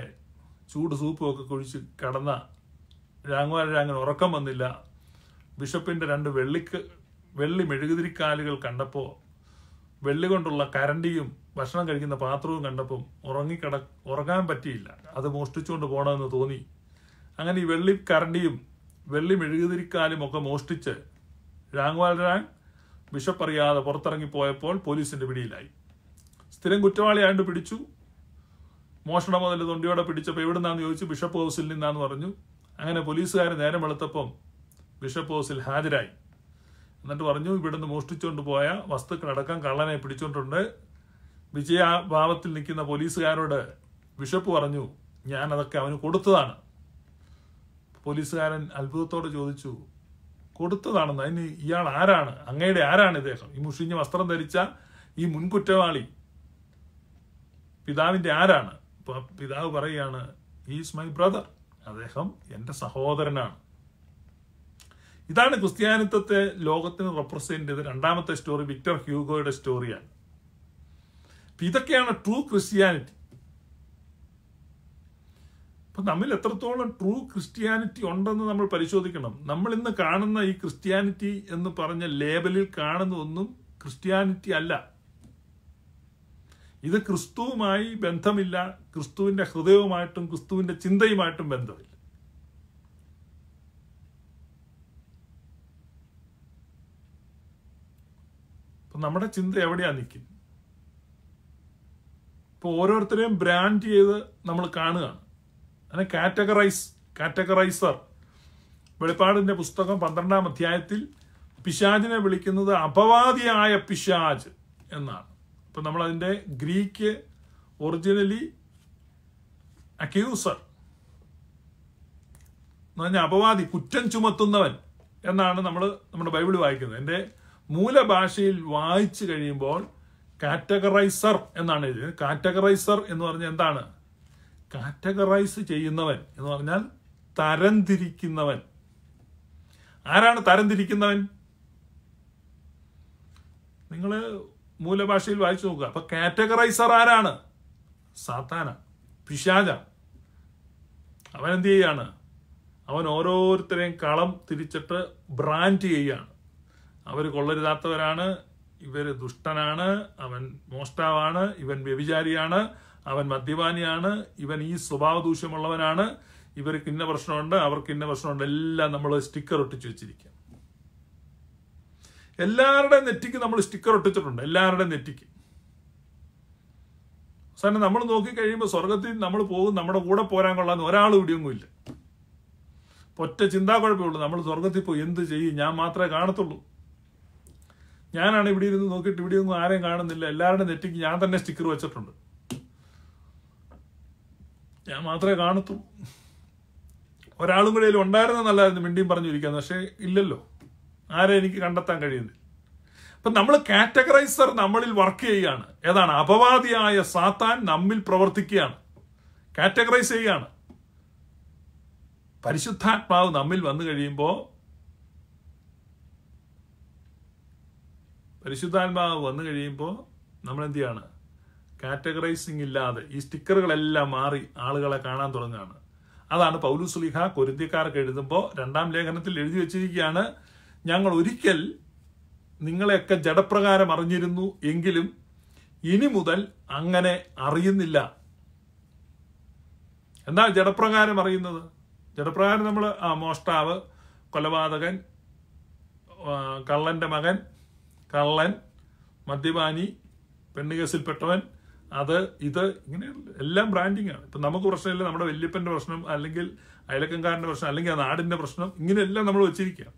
ചൂട് സൂപ്പുമൊക്കെ കുഴിച്ച് കടന്ന രാങ്ങുവാരാങ്ങൻ ഉറക്കം വന്നില്ല ബിഷപ്പിൻ്റെ രണ്ട് വെള്ളിക്ക് വെള്ളി മെഴുകുതിരിക്കാലുകൾ കണ്ടപ്പോൾ വെള്ളി കൊണ്ടുള്ള കരണ്ടിയും ഭക്ഷണം കഴിക്കുന്ന പാത്രവും കണ്ടപ്പം ഉറങ്ങിക്കട ഉറങ്ങാൻ പറ്റിയില്ല അത് മോഷ്ടിച്ചുകൊണ്ട് പോകണമെന്ന് തോന്നി അങ്ങനെ ഈ വെള്ളി കരണ്ടിയും വെള്ളി മെഴുകുതിരിക്കാലും ഒക്കെ മോഷ്ടിച്ച് രാംവാൽ രാങ് ബിഷപ്പ് അറിയാതെ പുറത്തിറങ്ങിപ്പോയപ്പോൾ പോലീസിന്റെ പിടിയിലായി സ്ഥിരം കുറ്റവാളിയായിട്ട് പിടിച്ചു മോഷണ മുതൽ തൊണ്ടിയോടെ പിടിച്ചപ്പോൾ എവിടെ നിന്നാന്ന് ചോദിച്ചു ബിഷപ്പ് ഹൗസിൽ നിന്നാന്ന് പറഞ്ഞു അങ്ങനെ പോലീസുകാർ നേരം വെളുത്തപ്പം ബിഷപ്പ് ഹൗസിൽ ഹാജരായി എന്നിട്ട് പറഞ്ഞു ഇവിടുന്ന് മോഷ്ടിച്ചുകൊണ്ട് പോയ വസ്തുക്കളടക്കം കള്ളനെ പിടിച്ചുകൊണ്ടുണ്ട് വിജയഭാവത്തിൽ നിൽക്കുന്ന പോലീസുകാരോട് ബിഷപ്പ് പറഞ്ഞു ഞാനതൊക്കെ അവന് കൊടുത്തതാണ് പോലീസുകാരൻ അത്ഭുതത്തോട് ചോദിച്ചു കൊടുത്തതാണെന്ന് അതിന് ഇയാൾ ആരാണ് അങ്ങയുടെ ആരാണ് ഇദ്ദേഹം ഈ മുഷിഞ്ഞ വസ്ത്രം ധരിച്ച ഈ മുൻകുറ്റവാളി പിതാവിൻ്റെ ആരാണ് പിതാവ് പറയുകയാണ് ഈസ് മൈ ബ്രദർ അദ്ദേഹം എൻ്റെ സഹോദരനാണ് ഇതാണ് ക്രിസ്ത്യാനിത്വത്തെ ലോകത്തിന് റെപ്രസെന്റ് ചെയ്ത രണ്ടാമത്തെ സ്റ്റോറി വിക്ടർ ഹ്യൂഗോയുടെ സ്റ്റോറിയാണ് അപ്പം ഇതൊക്കെയാണ് ട്രൂ ക്രിസ്ത്യാനിറ്റി അപ്പം നമ്മൾ എത്രത്തോളം ട്രൂ ക്രിസ്ത്യാനിറ്റി ഉണ്ടെന്ന് നമ്മൾ പരിശോധിക്കണം നമ്മൾ ഇന്ന് കാണുന്ന ഈ ക്രിസ്ത്യാനിറ്റി എന്ന് പറഞ്ഞ ലേബലിൽ കാണുന്ന ഒന്നും ക്രിസ്ത്യാനിറ്റി അല്ല ഇത് ക്രിസ്തുവുമായി ബന്ധമില്ല ക്രിസ്തുവിൻ്റെ ഹൃദയവുമായിട്ടും ക്രിസ്തുവിൻ്റെ ചിന്തയുമായിട്ടും ബന്ധമില്ല അപ്പം നമ്മുടെ ചിന്ത എവിടെയാണ് നിൽക്കുന്നത് ഇപ്പോൾ ഓരോരുത്തരെയും ബ്രാൻഡ് ചെയ്ത് നമ്മൾ കാണുകയാണ് അങ്ങനെ കാറ്റഗറൈസ് കാറ്റഗറൈസർ വെളിപ്പാടിൻ്റെ പുസ്തകം പന്ത്രണ്ടാം അധ്യായത്തിൽ പിശാജിനെ വിളിക്കുന്നത് അപവാദിയായ പിശാജ് എന്നാണ് ഇപ്പം നമ്മളതിൻ്റെ ഗ്രീക്ക് ഒറിജിനലി അക്യൂസർ എന്ന് പറഞ്ഞാൽ അപവാദി കുറ്റം ചുമത്തുന്നവൻ എന്നാണ് നമ്മൾ നമ്മുടെ ബൈബിൾ വായിക്കുന്നത് എൻ്റെ മൂലഭാഷയിൽ വായിച്ചു കഴിയുമ്പോൾ കാറ്റഗറൈസർ എന്നാണ് എഴുതിയത് കാറ്റഗറൈസർ എന്ന് പറഞ്ഞാൽ എന്താണ് കാറ്റഗറൈസ് ചെയ്യുന്നവൻ എന്ന് പറഞ്ഞാൽ തരംതിരിക്കുന്നവൻ ആരാണ് തരംതിരിക്കുന്നവൻ നിങ്ങൾ മൂലഭാഷയിൽ വായിച്ചു നോക്കുക അപ്പൊ കാറ്റഗറൈസർ ആരാണ് സാത്താന പിശാജ അവൻ എന്ത് ചെയ്യാണ് അവൻ ഓരോരുത്തരെയും കളം തിരിച്ചിട്ട് ബ്രാൻഡ് ചെയ്യുകയാണ് അവർ കൊള്ളരുതാത്തവരാണ് ഇവർ ദുഷ്ടനാണ് അവൻ മോഷ്ടാവാണ് ഇവൻ വ്യഭിചാരിയാണ് അവൻ മദ്യപാനിയാണ് ഇവൻ ഈ സ്വഭാവ ദൂഷ്യമുള്ളവനാണ് ഇവർക്ക് ഇന്ന പ്രശ്നമുണ്ട് അവർക്ക് ഇന്ന പ്രശ്നമുണ്ട് എല്ലാം നമ്മൾ സ്റ്റിക്കർ ഒട്ടിച്ചു വെച്ചിരിക്കുക എല്ലാവരുടെ നെറ്റിക്ക് നമ്മൾ സ്റ്റിക്കർ ഒട്ടിച്ചിട്ടുണ്ട് എല്ലാവരുടെ നെറ്റിക്ക് സാറിന് നമ്മൾ നോക്കിക്കഴിയുമ്പോൾ സ്വർഗത്തിൽ നമ്മൾ പോകും നമ്മുടെ കൂടെ പോരാൻ കൊള്ളാന്ന് ഒരാൾ ഇല്ല ഒറ്റ ചിന്താ കുഴപ്പമുള്ളൂ നമ്മൾ സ്വർഗത്തിൽ പോയി എന്ത് ചെയ്യും ഞാൻ മാത്രമേ കാണത്തുള്ളൂ ഞാനാണ് ഇവിടെ ഇരുന്ന് നോക്കിയിട്ട് ഒന്നും ആരെയും കാണുന്നില്ല എല്ലാവരുടെ നെറ്റിക്ക് ഞാൻ തന്നെ സ്റ്റിക്കർ വെച്ചിട്ടുണ്ട് ഞാൻ മാത്രമേ കാണത്തുള്ളൂ ഒരാളും കൂടെ ഉണ്ടായിരുന്ന നല്ലതായിരുന്നു മിണ്ടിയും പറഞ്ഞിരിക്കാന്ന് പക്ഷേ ഇല്ലല്ലോ ആരെ എനിക്ക് കണ്ടെത്താൻ കഴിയുന്നില്ല അപ്പം നമ്മൾ കാറ്റഗറൈസർ നമ്മളിൽ വർക്ക് ചെയ്യുകയാണ് ഏതാണ് അപവാദിയായ സാത്താൻ നമ്മിൽ പ്രവർത്തിക്കുകയാണ് കാറ്റഗറൈസ് ചെയ്യുകയാണ് പരിശുദ്ധാത്മാവ് നമ്മിൽ വന്നു കഴിയുമ്പോൾ പരിശുദ്ധാത്മാവ് വന്നു കഴിയുമ്പോൾ നമ്മൾ എന്ത് ചെയ്യാണ് കാറ്റഗറൈസിങ് ഇല്ലാതെ ഈ സ്റ്റിക്കറുകളെല്ലാം മാറി ആളുകളെ കാണാൻ തുടങ്ങുകയാണ് അതാണ് സുലിഹ കൊരിന്തിക്കാർക്ക് എഴുതുമ്പോൾ രണ്ടാം ലേഖനത്തിൽ എഴുതി വെച്ചിരിക്കുകയാണ് ഞങ്ങൾ ഒരിക്കൽ നിങ്ങളെയൊക്കെ ജഡപ്രകാരം അറിഞ്ഞിരുന്നു എങ്കിലും ഇനി മുതൽ അങ്ങനെ അറിയുന്നില്ല എന്താ ജഡപ്രകാരം അറിയുന്നത് ജഡപ്രകാരം നമ്മൾ ആ മോഷ്ടാവ് കൊലപാതകൻ കള്ളൻ്റെ മകൻ കള്ളൻ മദ്യപാനി പെണ്ണുകേസിൽപ്പെട്ടവൻ അത് ഇത് ഇങ്ങനെ എല്ലാം ബ്രാൻഡിങ്ങാണ് ഇപ്പം നമുക്ക് പ്രശ്നമില്ല നമ്മുടെ വല്യപ്പൻ്റെ പ്രശ്നം അല്ലെങ്കിൽ അയലക്കങ്കാരൻ്റെ പ്രശ്നം അല്ലെങ്കിൽ ആ നാടിൻ്റെ പ്രശ്നം ഇങ്ങനെയെല്ലാം നമ്മൾ വെച്ചിരിക്കുക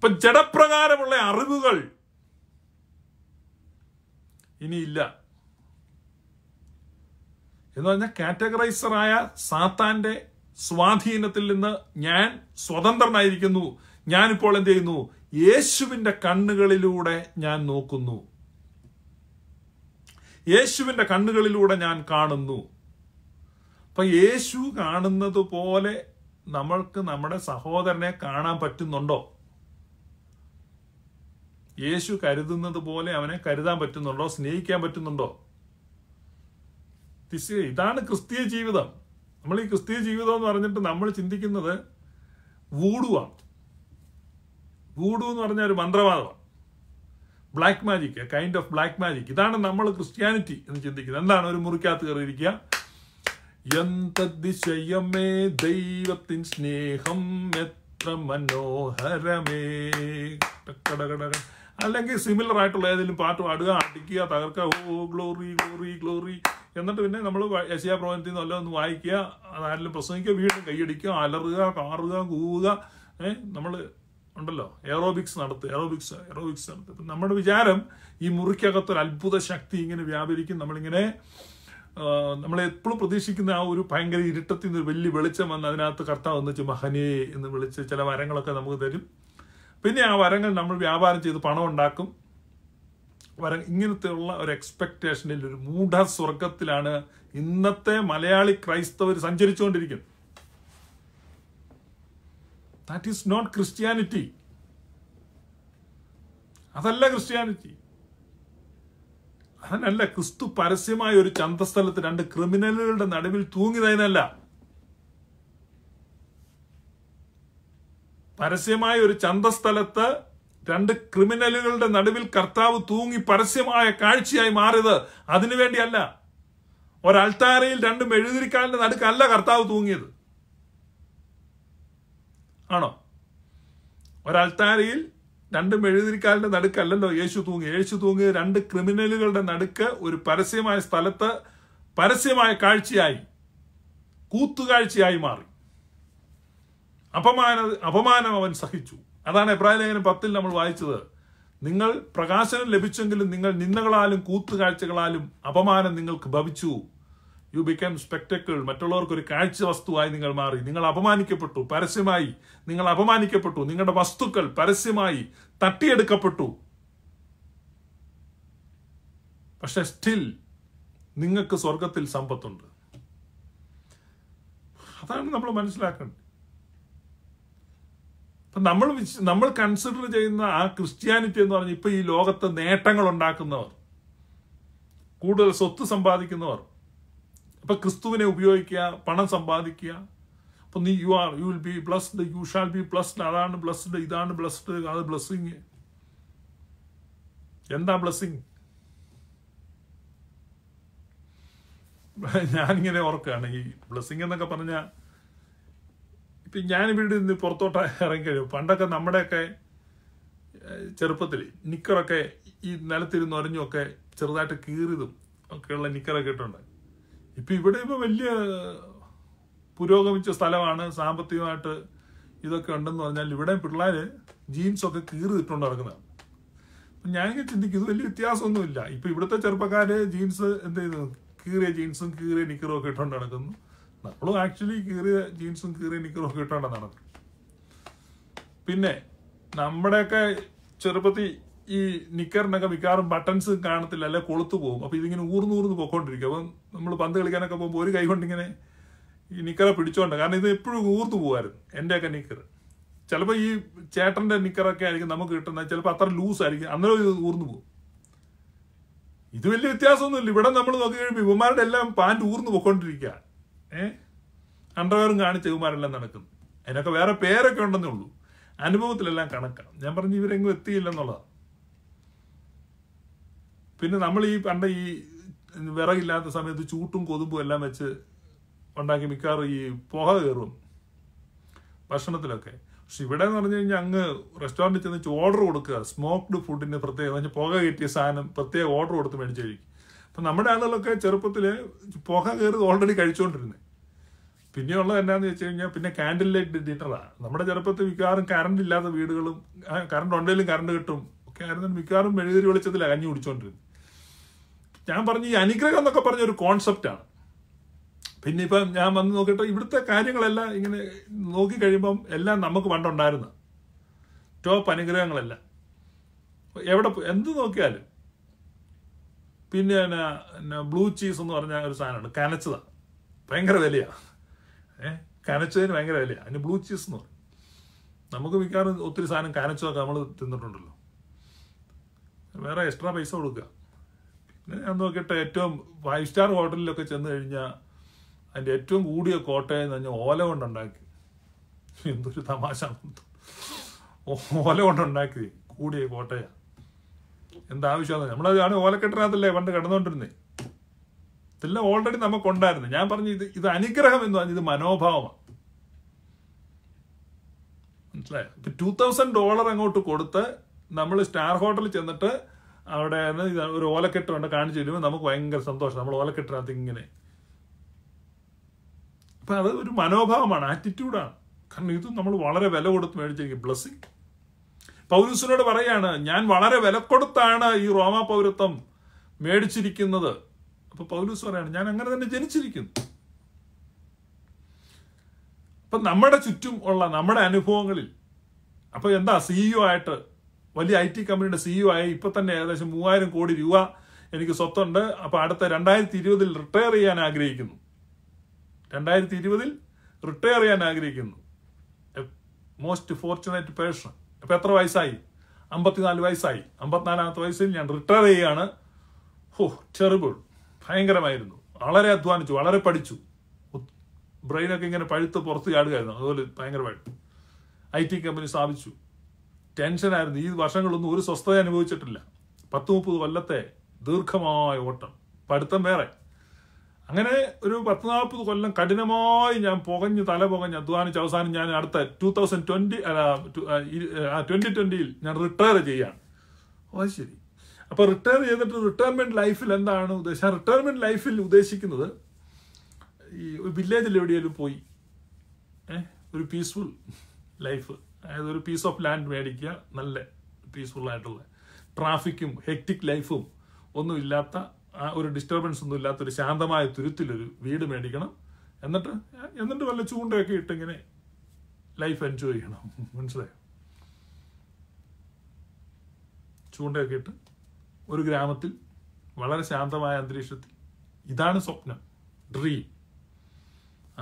ഇപ്പൊ ജഡപ്രകാരമുള്ള അറിവുകൾ ഇനിയില്ല എന്ന് പറഞ്ഞാൽ കാറ്റഗറൈസറായ സാത്താന്റെ സ്വാധീനത്തിൽ നിന്ന് ഞാൻ സ്വതന്ത്രനായിരിക്കുന്നു ഞാനിപ്പോൾ എന്ത് ചെയ്യുന്നു യേശുവിന്റെ കണ്ണുകളിലൂടെ ഞാൻ നോക്കുന്നു യേശുവിന്റെ കണ്ണുകളിലൂടെ ഞാൻ കാണുന്നു അപ്പൊ യേശു കാണുന്നത് പോലെ നമ്മൾക്ക് നമ്മുടെ സഹോദരനെ കാണാൻ പറ്റുന്നുണ്ടോ യേശു കരുതുന്നത് പോലെ അവനെ കരുതാൻ പറ്റുന്നുണ്ടോ സ്നേഹിക്കാൻ പറ്റുന്നുണ്ടോ ഇതാണ് ക്രിസ്തീയ ജീവിതം നമ്മൾ ഈ ക്രിസ്തീയ ജീവിതം എന്ന് പറഞ്ഞിട്ട് നമ്മൾ ചിന്തിക്കുന്നത് വൂഡുവാണ് വൂഡു എന്ന് പറഞ്ഞ ഒരു മന്ത്രവാദമാണ് black magic a kind of black magic ഇതാണ് നമ്മൾ ക്രിസ്ത്യാനിറ്റി എന്ന് ചിന്തിക്കുന്നത് എന്താണ് ഒരു മുറിക്കകത്ത് കയറിയിരിക്കുക എന്തതിശയമേ ദൈവത്തിൻ സ്നേഹം എത്ര മനോഹരമേ കടകട അല്ലെങ്കിൽ സിമിലർ ആയിട്ടുള്ള ഏതെങ്കിലും പാട്ട് പാടുക അടിക്കുക തകർക്കുക ഓ ഗ്ലോറി ഗ്ലോറി ഗ്ലോറി എന്നിട്ട് പിന്നെ നമ്മൾ യശിയ പ്രവചനത്തിൽ നിന്നല്ല ഒന്ന് വായിക്കുക അതാരെങ്കിലും പ്രസംഗിക്കുക വീണ്ടും കൈയടിക്കുക അലറുക കാറുക കൂവുക ഏഹ് നമ്മൾ ഉണ്ടല്ലോ എയറോബിക്സ് നടത്തുക എയറോബിക്സ് എയറോബിക്സ് നടത്തുക അപ്പം നമ്മുടെ വിചാരം ഈ മുറിക്കകത്തൊരു അത്ഭുത ശക്തി ഇങ്ങനെ വ്യാപരിക്കും നമ്മളിങ്ങനെ നമ്മൾ എപ്പോഴും പ്രതീക്ഷിക്കുന്ന ആ ഒരു ഭയങ്കര ഇരുട്ടത്തിൽ നിന്ന് വലിയ വെളിച്ചം വന്ന് അതിനകത്ത് കർത്താവ് എന്ന് വെച്ച് മഹനേ എന്ന് വിളിച്ച് ചില വരങ്ങളൊക്കെ നമുക്ക് തരും പിന്നെ ആ വരങ്ങൾ നമ്മൾ വ്യാപാരം ചെയ്ത് പണം ഉണ്ടാക്കും വര ഇങ്ങനത്തെയുള്ള ഒരു എക്സ്പെക്റ്റേഷനിൽ ഒരു സ്വർഗത്തിലാണ് ഇന്നത്തെ മലയാളി ക്രൈസ്തവർ സഞ്ചരിച്ചുകൊണ്ടിരിക്കുന്നത് ദാറ്റ് ഈസ് നോട്ട് ക്രിസ്ത്യാനിറ്റി അതല്ല ക്രിസ്ത്യാനിറ്റി അതിനല്ല ക്രിസ്തു പരസ്യമായ ഒരു ചന്തസ്ഥലത്ത് രണ്ട് ക്രിമിനലുകളുടെ നടുവിൽ തൂങ്ങിയതിനല്ല പരസ്യമായ ഒരു ചന്തസ്ഥലത്ത് രണ്ട് ക്രിമിനലുകളുടെ നടുവിൽ കർത്താവ് തൂങ്ങി പരസ്യമായ കാഴ്ചയായി മാറിയത് അതിനുവേണ്ടിയല്ല ഒരൾത്താരയിൽ രണ്ട് മെഴുതിരിക്കാലിന്റെ നടുക്കല്ല കർത്താവ് തൂങ്ങിയത് ആണോ ഒരൾത്താരയിൽ രണ്ട് മെഴുതിരിക്കാലിന്റെ നടുക്കല്ലല്ലോ യേശു തൂങ്ങി യേശു തൂങ്ങി രണ്ട് ക്രിമിനലുകളുടെ നടുക്ക് ഒരു പരസ്യമായ സ്ഥലത്ത് പരസ്യമായ കാഴ്ചയായി കൂത്തുകാഴ്ചയായി മാറി അപമാന അപമാനം അവൻ സഹിച്ചു അതാണ് എബ്രാഹിം ലേഖനം പത്തിൽ നമ്മൾ വായിച്ചത് നിങ്ങൾ പ്രകാശനം ലഭിച്ചെങ്കിലും നിങ്ങൾ നിന്ദകളാലും കൂത്തുകാഴ്ചകളാലും അപമാനം നിങ്ങൾക്ക് ഭവിച്ചു യു ബിക്കം സ്പെക്ടക്കിൾ മറ്റുള്ളവർക്ക് ഒരു കാഴ്ച വസ്തുവായി നിങ്ങൾ മാറി നിങ്ങൾ അപമാനിക്കപ്പെട്ടു പരസ്യമായി നിങ്ങൾ അപമാനിക്കപ്പെട്ടു നിങ്ങളുടെ വസ്തുക്കൾ പരസ്യമായി തട്ടിയെടുക്കപ്പെട്ടു പക്ഷെ സ്റ്റിൽ നിങ്ങൾക്ക് സ്വർഗത്തിൽ സമ്പത്തുണ്ട് അതാണ് നമ്മൾ മനസ്സിലാക്കേണ്ടത് അപ്പം നമ്മൾ നമ്മൾ കൺസിഡർ ചെയ്യുന്ന ആ ക്രിസ്ത്യാനിറ്റി എന്ന് പറഞ്ഞാൽ ഇപ്പം ഈ ലോകത്ത് നേട്ടങ്ങൾ ഉണ്ടാക്കുന്നവർ കൂടുതൽ സ്വത്ത് സമ്പാദിക്കുന്നവർ അപ്പം ക്രിസ്തുവിനെ ഉപയോഗിക്കുക പണം സമ്പാദിക്കുക അപ്പം നീ you are you will be blessed you shall be blessed അതാണ് ബ്ലസ്ഡ് ഇതാണ് ബ്ലസ്ഡ് അത് ബ്ലസ്സിങ് എന്താ ബ്ലസ്സിങ് ഞാനിങ്ങനെ ഓർക്കുകയാണ് ഈ ബ്ലസ്സിങ് എന്നൊക്കെ പറഞ്ഞാൽ ഇപ്പം ഞാനിവിടെ നിന്ന് പുറത്തോട്ട് ഇറങ്ങിക്കഴിയും പണ്ടൊക്കെ നമ്മുടെയൊക്കെ ചെറുപ്പത്തിൽ നിക്കറൊക്കെ ഈ നിലത്തിരുന്ന് ഒരഞ്ഞുമൊക്കെ ചെറുതായിട്ട് കീറിയതും ഒക്കെയുള്ള നിക്കറൊക്കെ ഇട്ടുണ്ട് ഇപ്പം ഇവിടെ ഇപ്പോൾ വലിയ പുരോഗമിച്ച സ്ഥലമാണ് സാമ്പത്തികമായിട്ട് ഇതൊക്കെ ഉണ്ടെന്ന് പറഞ്ഞാൽ ഇവിടെ പിള്ളേർ ജീൻസൊക്കെ കീറിയിട്ടുണ്ട് നടക്കുന്നത് അപ്പം ഞാനിങ്ങനെ ചിന്തിക്കും ഇത് വലിയ വ്യത്യാസമൊന്നുമില്ല ഇപ്പം ഇവിടുത്തെ ചെറുപ്പക്കാർ ജീൻസ് എന്ത് ചെയ്യുന്നു കീറിയ ജീൻസും കീറിയ നിക്കറും ഒക്കെ ഇട്ടുകൊണ്ട് നടക്കുന്നു നമ്മളും ആക്ച്വലി കീറിയ ജീൻസും കീറിയ നിക്കറും ഒക്കെ ഇട്ടാണ് പിന്നെ നമ്മുടെയൊക്കെ ചെറുപ്പത്തിൽ ഈ നിക്കറിനൊക്കെ മിക്കവാറും ബട്ടൺസ് കാണത്തില്ല അല്ലെ കൊളുത്തു പോകും അപ്പൊ ഇതിങ്ങനെ ഊർന്ന് ഊർന്ന് പൊക്കോണ്ടിരിക്കും അപ്പം നമ്മൾ പന്ത് കളിക്കാനൊക്കെ പോകുമ്പോൾ ഒരു കൈ കൊണ്ടിങ്ങനെ ഈ നിക്കറെ പിടിച്ചോണ്ട് കാരണം ഇത് എപ്പോഴും ഊർന്നു പോകുമായിരുന്നു എൻ്റെയൊക്കെ നിക്കർ ചിലപ്പോൾ ഈ ചേട്ടൻ്റെ നിക്കറൊക്കെ ആയിരിക്കും നമുക്ക് കിട്ടുന്നത് ചിലപ്പോൾ അത്ര ലൂസ് ആയിരിക്കും അന്നേരം ഊർന്നു പോകും ഇത് വലിയ വ്യത്യാസമൊന്നുമില്ല ഇവിടെ നമ്മൾ നോക്കി കഴിയുമ്പോൾ ഇവന്മാരുടെ എല്ലാം പാൻറ് ഊർന്നു പൊക്കോണ്ടിരിക്കുക ഏഹ് അണ്ടർവെയറും കാണിച്ച് ഇവന്മാരെല്ലാം നടക്കുന്നു അതിനൊക്കെ വേറെ പേരൊക്കെ ഉണ്ടെന്നേ ഉള്ളൂ അനുഭവത്തിലെല്ലാം കണക്കാണ് ഞാൻ പറഞ്ഞു ഇവരെങ്ങും എത്തിയില്ലെന്നുള്ളതാണ് പിന്നെ നമ്മൾ ഈ പണ്ട് ഈ വിറകില്ലാത്ത സമയത്ത് ചൂട്ടും കൊതുമ്പും എല്ലാം വെച്ച് ഉണ്ടാക്കി മിക്കവാറും ഈ പുക കയറും ഭക്ഷണത്തിലൊക്കെ പക്ഷെ ഇവിടെ എന്ന് പറഞ്ഞു കഴിഞ്ഞാൽ അങ്ങ് റെസ്റ്റോറൻറ്റിൽ ചെന്ന് ഓർഡർ കൊടുക്കുക സ്മോക്ക്ഡ് ഫുഡിന് പ്രത്യേകം പുക കിട്ടിയ സാധനം പ്രത്യേക ഓർഡർ കൊടുത്ത് മേടിച്ചു കഴിക്കും അപ്പം നമ്മുടെ ആളുകളൊക്കെ ചെറുപ്പത്തിൽ പുക കയറി ഓൾറെഡി കഴിച്ചുകൊണ്ടിരുന്നത് പിന്നെയുള്ളത് എന്നാന്ന് വെച്ച് കഴിഞ്ഞാൽ പിന്നെ കാൻഡിൽ ലൈറ്റ് ഡിന്നറാണ് നമ്മുടെ ചെറുപ്പത്തിൽ മിക്കവാറും കറണ്ട് ഇല്ലാത്ത വീടുകളും കറണ്ട് ഉണ്ടെങ്കിലും കറണ്ട് കിട്ടും ഒക്കെ ആയിരുന്നു മിക്കവാറും മെഴുകുതിരി വെളിച്ചത്തിൽ അകഞ്ഞു കുടിച്ചുകൊണ്ടിരുന്നത് ഞാൻ പറഞ്ഞ ഈ അനുഗ്രഹം എന്നൊക്കെ പറഞ്ഞ ഒരു കോൺസെപ്റ്റാണ് പിന്നെ ഇപ്പം ഞാൻ വന്ന് നോക്കിയിട്ട് ഇവിടുത്തെ കാര്യങ്ങളെല്ലാം ഇങ്ങനെ നോക്കിക്കഴിയുമ്പം എല്ലാം നമുക്ക് പണ്ടുണ്ടായിരുന്നു ടോപ്പ് അനുഗ്രഹങ്ങളെല്ലാം എവിടെ എന്ത് നോക്കിയാലും പിന്നെ പിന്നെ ബ്ലൂ ചീസ് എന്ന് പറഞ്ഞ ഒരു സാധനമുണ്ട് കനച്ചതാണ് ഭയങ്കര വിലയാണ് ഏഹ് കനച്ചതിന് ഭയങ്കര വിലയാണ് അതിന് ബ്ലൂ ചീസ് എന്ന് പറയും നമുക്ക് മിക്കവാറും ഒത്തിരി സാധനം കനച്ചതൊക്കെ നമ്മൾ തിന്നിട്ടുണ്ടല്ലോ വേറെ എക്സ്ട്രാ പൈസ കൊടുക്കുക പിന്നെ ഞാൻ നോക്കിയിട്ട് ഏറ്റവും ഫൈവ് സ്റ്റാർ ഹോട്ടലിലൊക്കെ ചെന്ന് കഴിഞ്ഞാൽ അതിൻ്റെ ഏറ്റവും കൂടിയ കോട്ടയം എന്ന് പറഞ്ഞാൽ ഓല കൊണ്ടുണ്ടാക്കി എന്തൊരു തമാശ ഓല കൊണ്ടുണ്ടാക്കി കൂടിയ കോട്ടയാണ് എന്താവശ്യമാണ് ആണ് ഓലക്കെട്ടിനകത്തല്ലേ പണ്ട് കിടന്നുകൊണ്ടിരുന്നേ ഇതെല്ലാം ഓൾറെഡി നമുക്കുണ്ടായിരുന്നു ഞാൻ പറഞ്ഞു ഇത് ഇത് അനുഗ്രഹം എന്ന് പറഞ്ഞു ഇത് മനോഭാവമാണ് മനസ്സിലായോ ഇപ്പം ടു തൗസൻഡ് ഡോളർ അങ്ങോട്ട് കൊടുത്ത് നമ്മൾ സ്റ്റാർ ഹോട്ടലിൽ ചെന്നിട്ട് അവിടെ ഒരു ഓലക്കെട്ട് കൊണ്ട് കാണിച്ചു തരുമ്പോൾ നമുക്ക് ഭയങ്കര സന്തോഷം നമ്മൾ ഓലക്കെട്ടിനകത്ത് ഇങ്ങനെ അപ്പം അത് ഒരു മനോഭാവമാണ് ആറ്റിറ്റ്യൂഡാണ് കാരണം ഇത് നമ്മൾ വളരെ വില കൊടുത്ത് മേടിച്ചിരിക്കും ബ്ലസ്സിങ് പൗലൂസിനോട് പറയാണ് ഞാൻ വളരെ വില കൊടുത്താണ് ഈ റോമ പൗരത്വം മേടിച്ചിരിക്കുന്നത് അപ്പൊ പൗലൂസ് പറയാണ് ഞാൻ അങ്ങനെ തന്നെ ജനിച്ചിരിക്കുന്നു അപ്പൊ നമ്മുടെ ചുറ്റും ഉള്ള നമ്മുടെ അനുഭവങ്ങളിൽ അപ്പൊ എന്താ സിഇഒ e ആയിട്ട് വലിയ ഐ ടി കമ്പനിയുടെ സിഇഒ ആയി ഇപ്പൊ തന്നെ ഏകദേശം മൂവായിരം കോടി രൂപ എനിക്ക് സ്വത്തുണ്ട് അപ്പൊ അടുത്ത രണ്ടായിരത്തി ഇരുപതിൽ റിട്ടയർ ചെയ്യാൻ ആഗ്രഹിക്കുന്നു രണ്ടായിരത്തി ഇരുപതിൽ റിട്ടയർ ചെയ്യാൻ ആഗ്രഹിക്കുന്നു മോസ്റ്റ് ഫോർച്ചുനേറ്റ് പേഴ്സൺ ഇപ്പം എത്ര വയസ്സായി അമ്പത്തിനാല് വയസ്സായി അമ്പത്തിനാലാമത്തെ വയസ്സിൽ ഞാൻ റിട്ടയർ ചെയ്യുകയാണ് ഹോ ചെറുപിൾ ഭയങ്കരമായിരുന്നു വളരെ അധ്വാനിച്ചു വളരെ പഠിച്ചു ബ്രെയിനൊക്കെ ഇങ്ങനെ പഴുത്ത് പുറത്ത് ചാടുകയായിരുന്നു അതുപോലെ ഭയങ്കരമായിട്ട് ഐ ടി കമ്പനി സ്ഥാപിച്ചു ടെൻഷനായിരുന്നു ഈ വർഷങ്ങളൊന്നും ഒരു സ്വസ്ഥത അനുഭവിച്ചിട്ടില്ല പത്ത് മുപ്പത് കൊല്ലത്തെ ദീർഘമായ ഓട്ടം പഠിത്തം വേറെ അങ്ങനെ ഒരു പത്ത് നാൽപ്പത് കൊല്ലം കഠിനമായി ഞാൻ പുകഞ്ഞ് തല പുകഞ്ഞ് അധ്വാനിച്ച് അവസാനം ഞാൻ അടുത്ത ടു തൗസൻഡ് ട്വൻറ്റി അല്ല ട്വൻറ്റി ട്വൻറ്റിയിൽ ഞാൻ റിട്ടയർ ചെയ്യാണ് ഓ ശരി അപ്പോൾ റിട്ടയർ ചെയ്തിട്ട് റിട്ടയർമെൻറ്റ് ലൈഫിൽ എന്താണ് ഉദ്ദേശം റിട്ടയർമെൻറ്റ് ലൈഫിൽ ഉദ്ദേശിക്കുന്നത് ഈ ഒരു വില്ലേജിൽ എവിടെയെങ്കിലും പോയി ഒരു പീസ്ഫുൾ ലൈഫ് അതായത് ഒരു പീസ് ഓഫ് ലാൻഡ് മേടിക്കുക നല്ല ആയിട്ടുള്ള ട്രാഫിക്കും ഹെക്റ്റിക് ലൈഫും ഒന്നുമില്ലാത്ത ഒരു ഡിസ്റ്റർബൻസ് ഒന്നും ഇല്ലാത്തൊരു ശാന്തമായ തുരുത്തിലൊരു വീട് മേടിക്കണം എന്നിട്ട് എന്നിട്ട് വല്ല ചൂണ്ടയൊക്കെ ഇട്ടിങ്ങനെ ലൈഫ് എൻജോയ് ചെയ്യണം മനസ്സിലായോ ചൂണ്ടയൊക്കെ ഇട്ട് ഒരു ഗ്രാമത്തിൽ വളരെ ശാന്തമായ അന്തരീക്ഷത്തിൽ ഇതാണ് സ്വപ്നം ഡ്രീം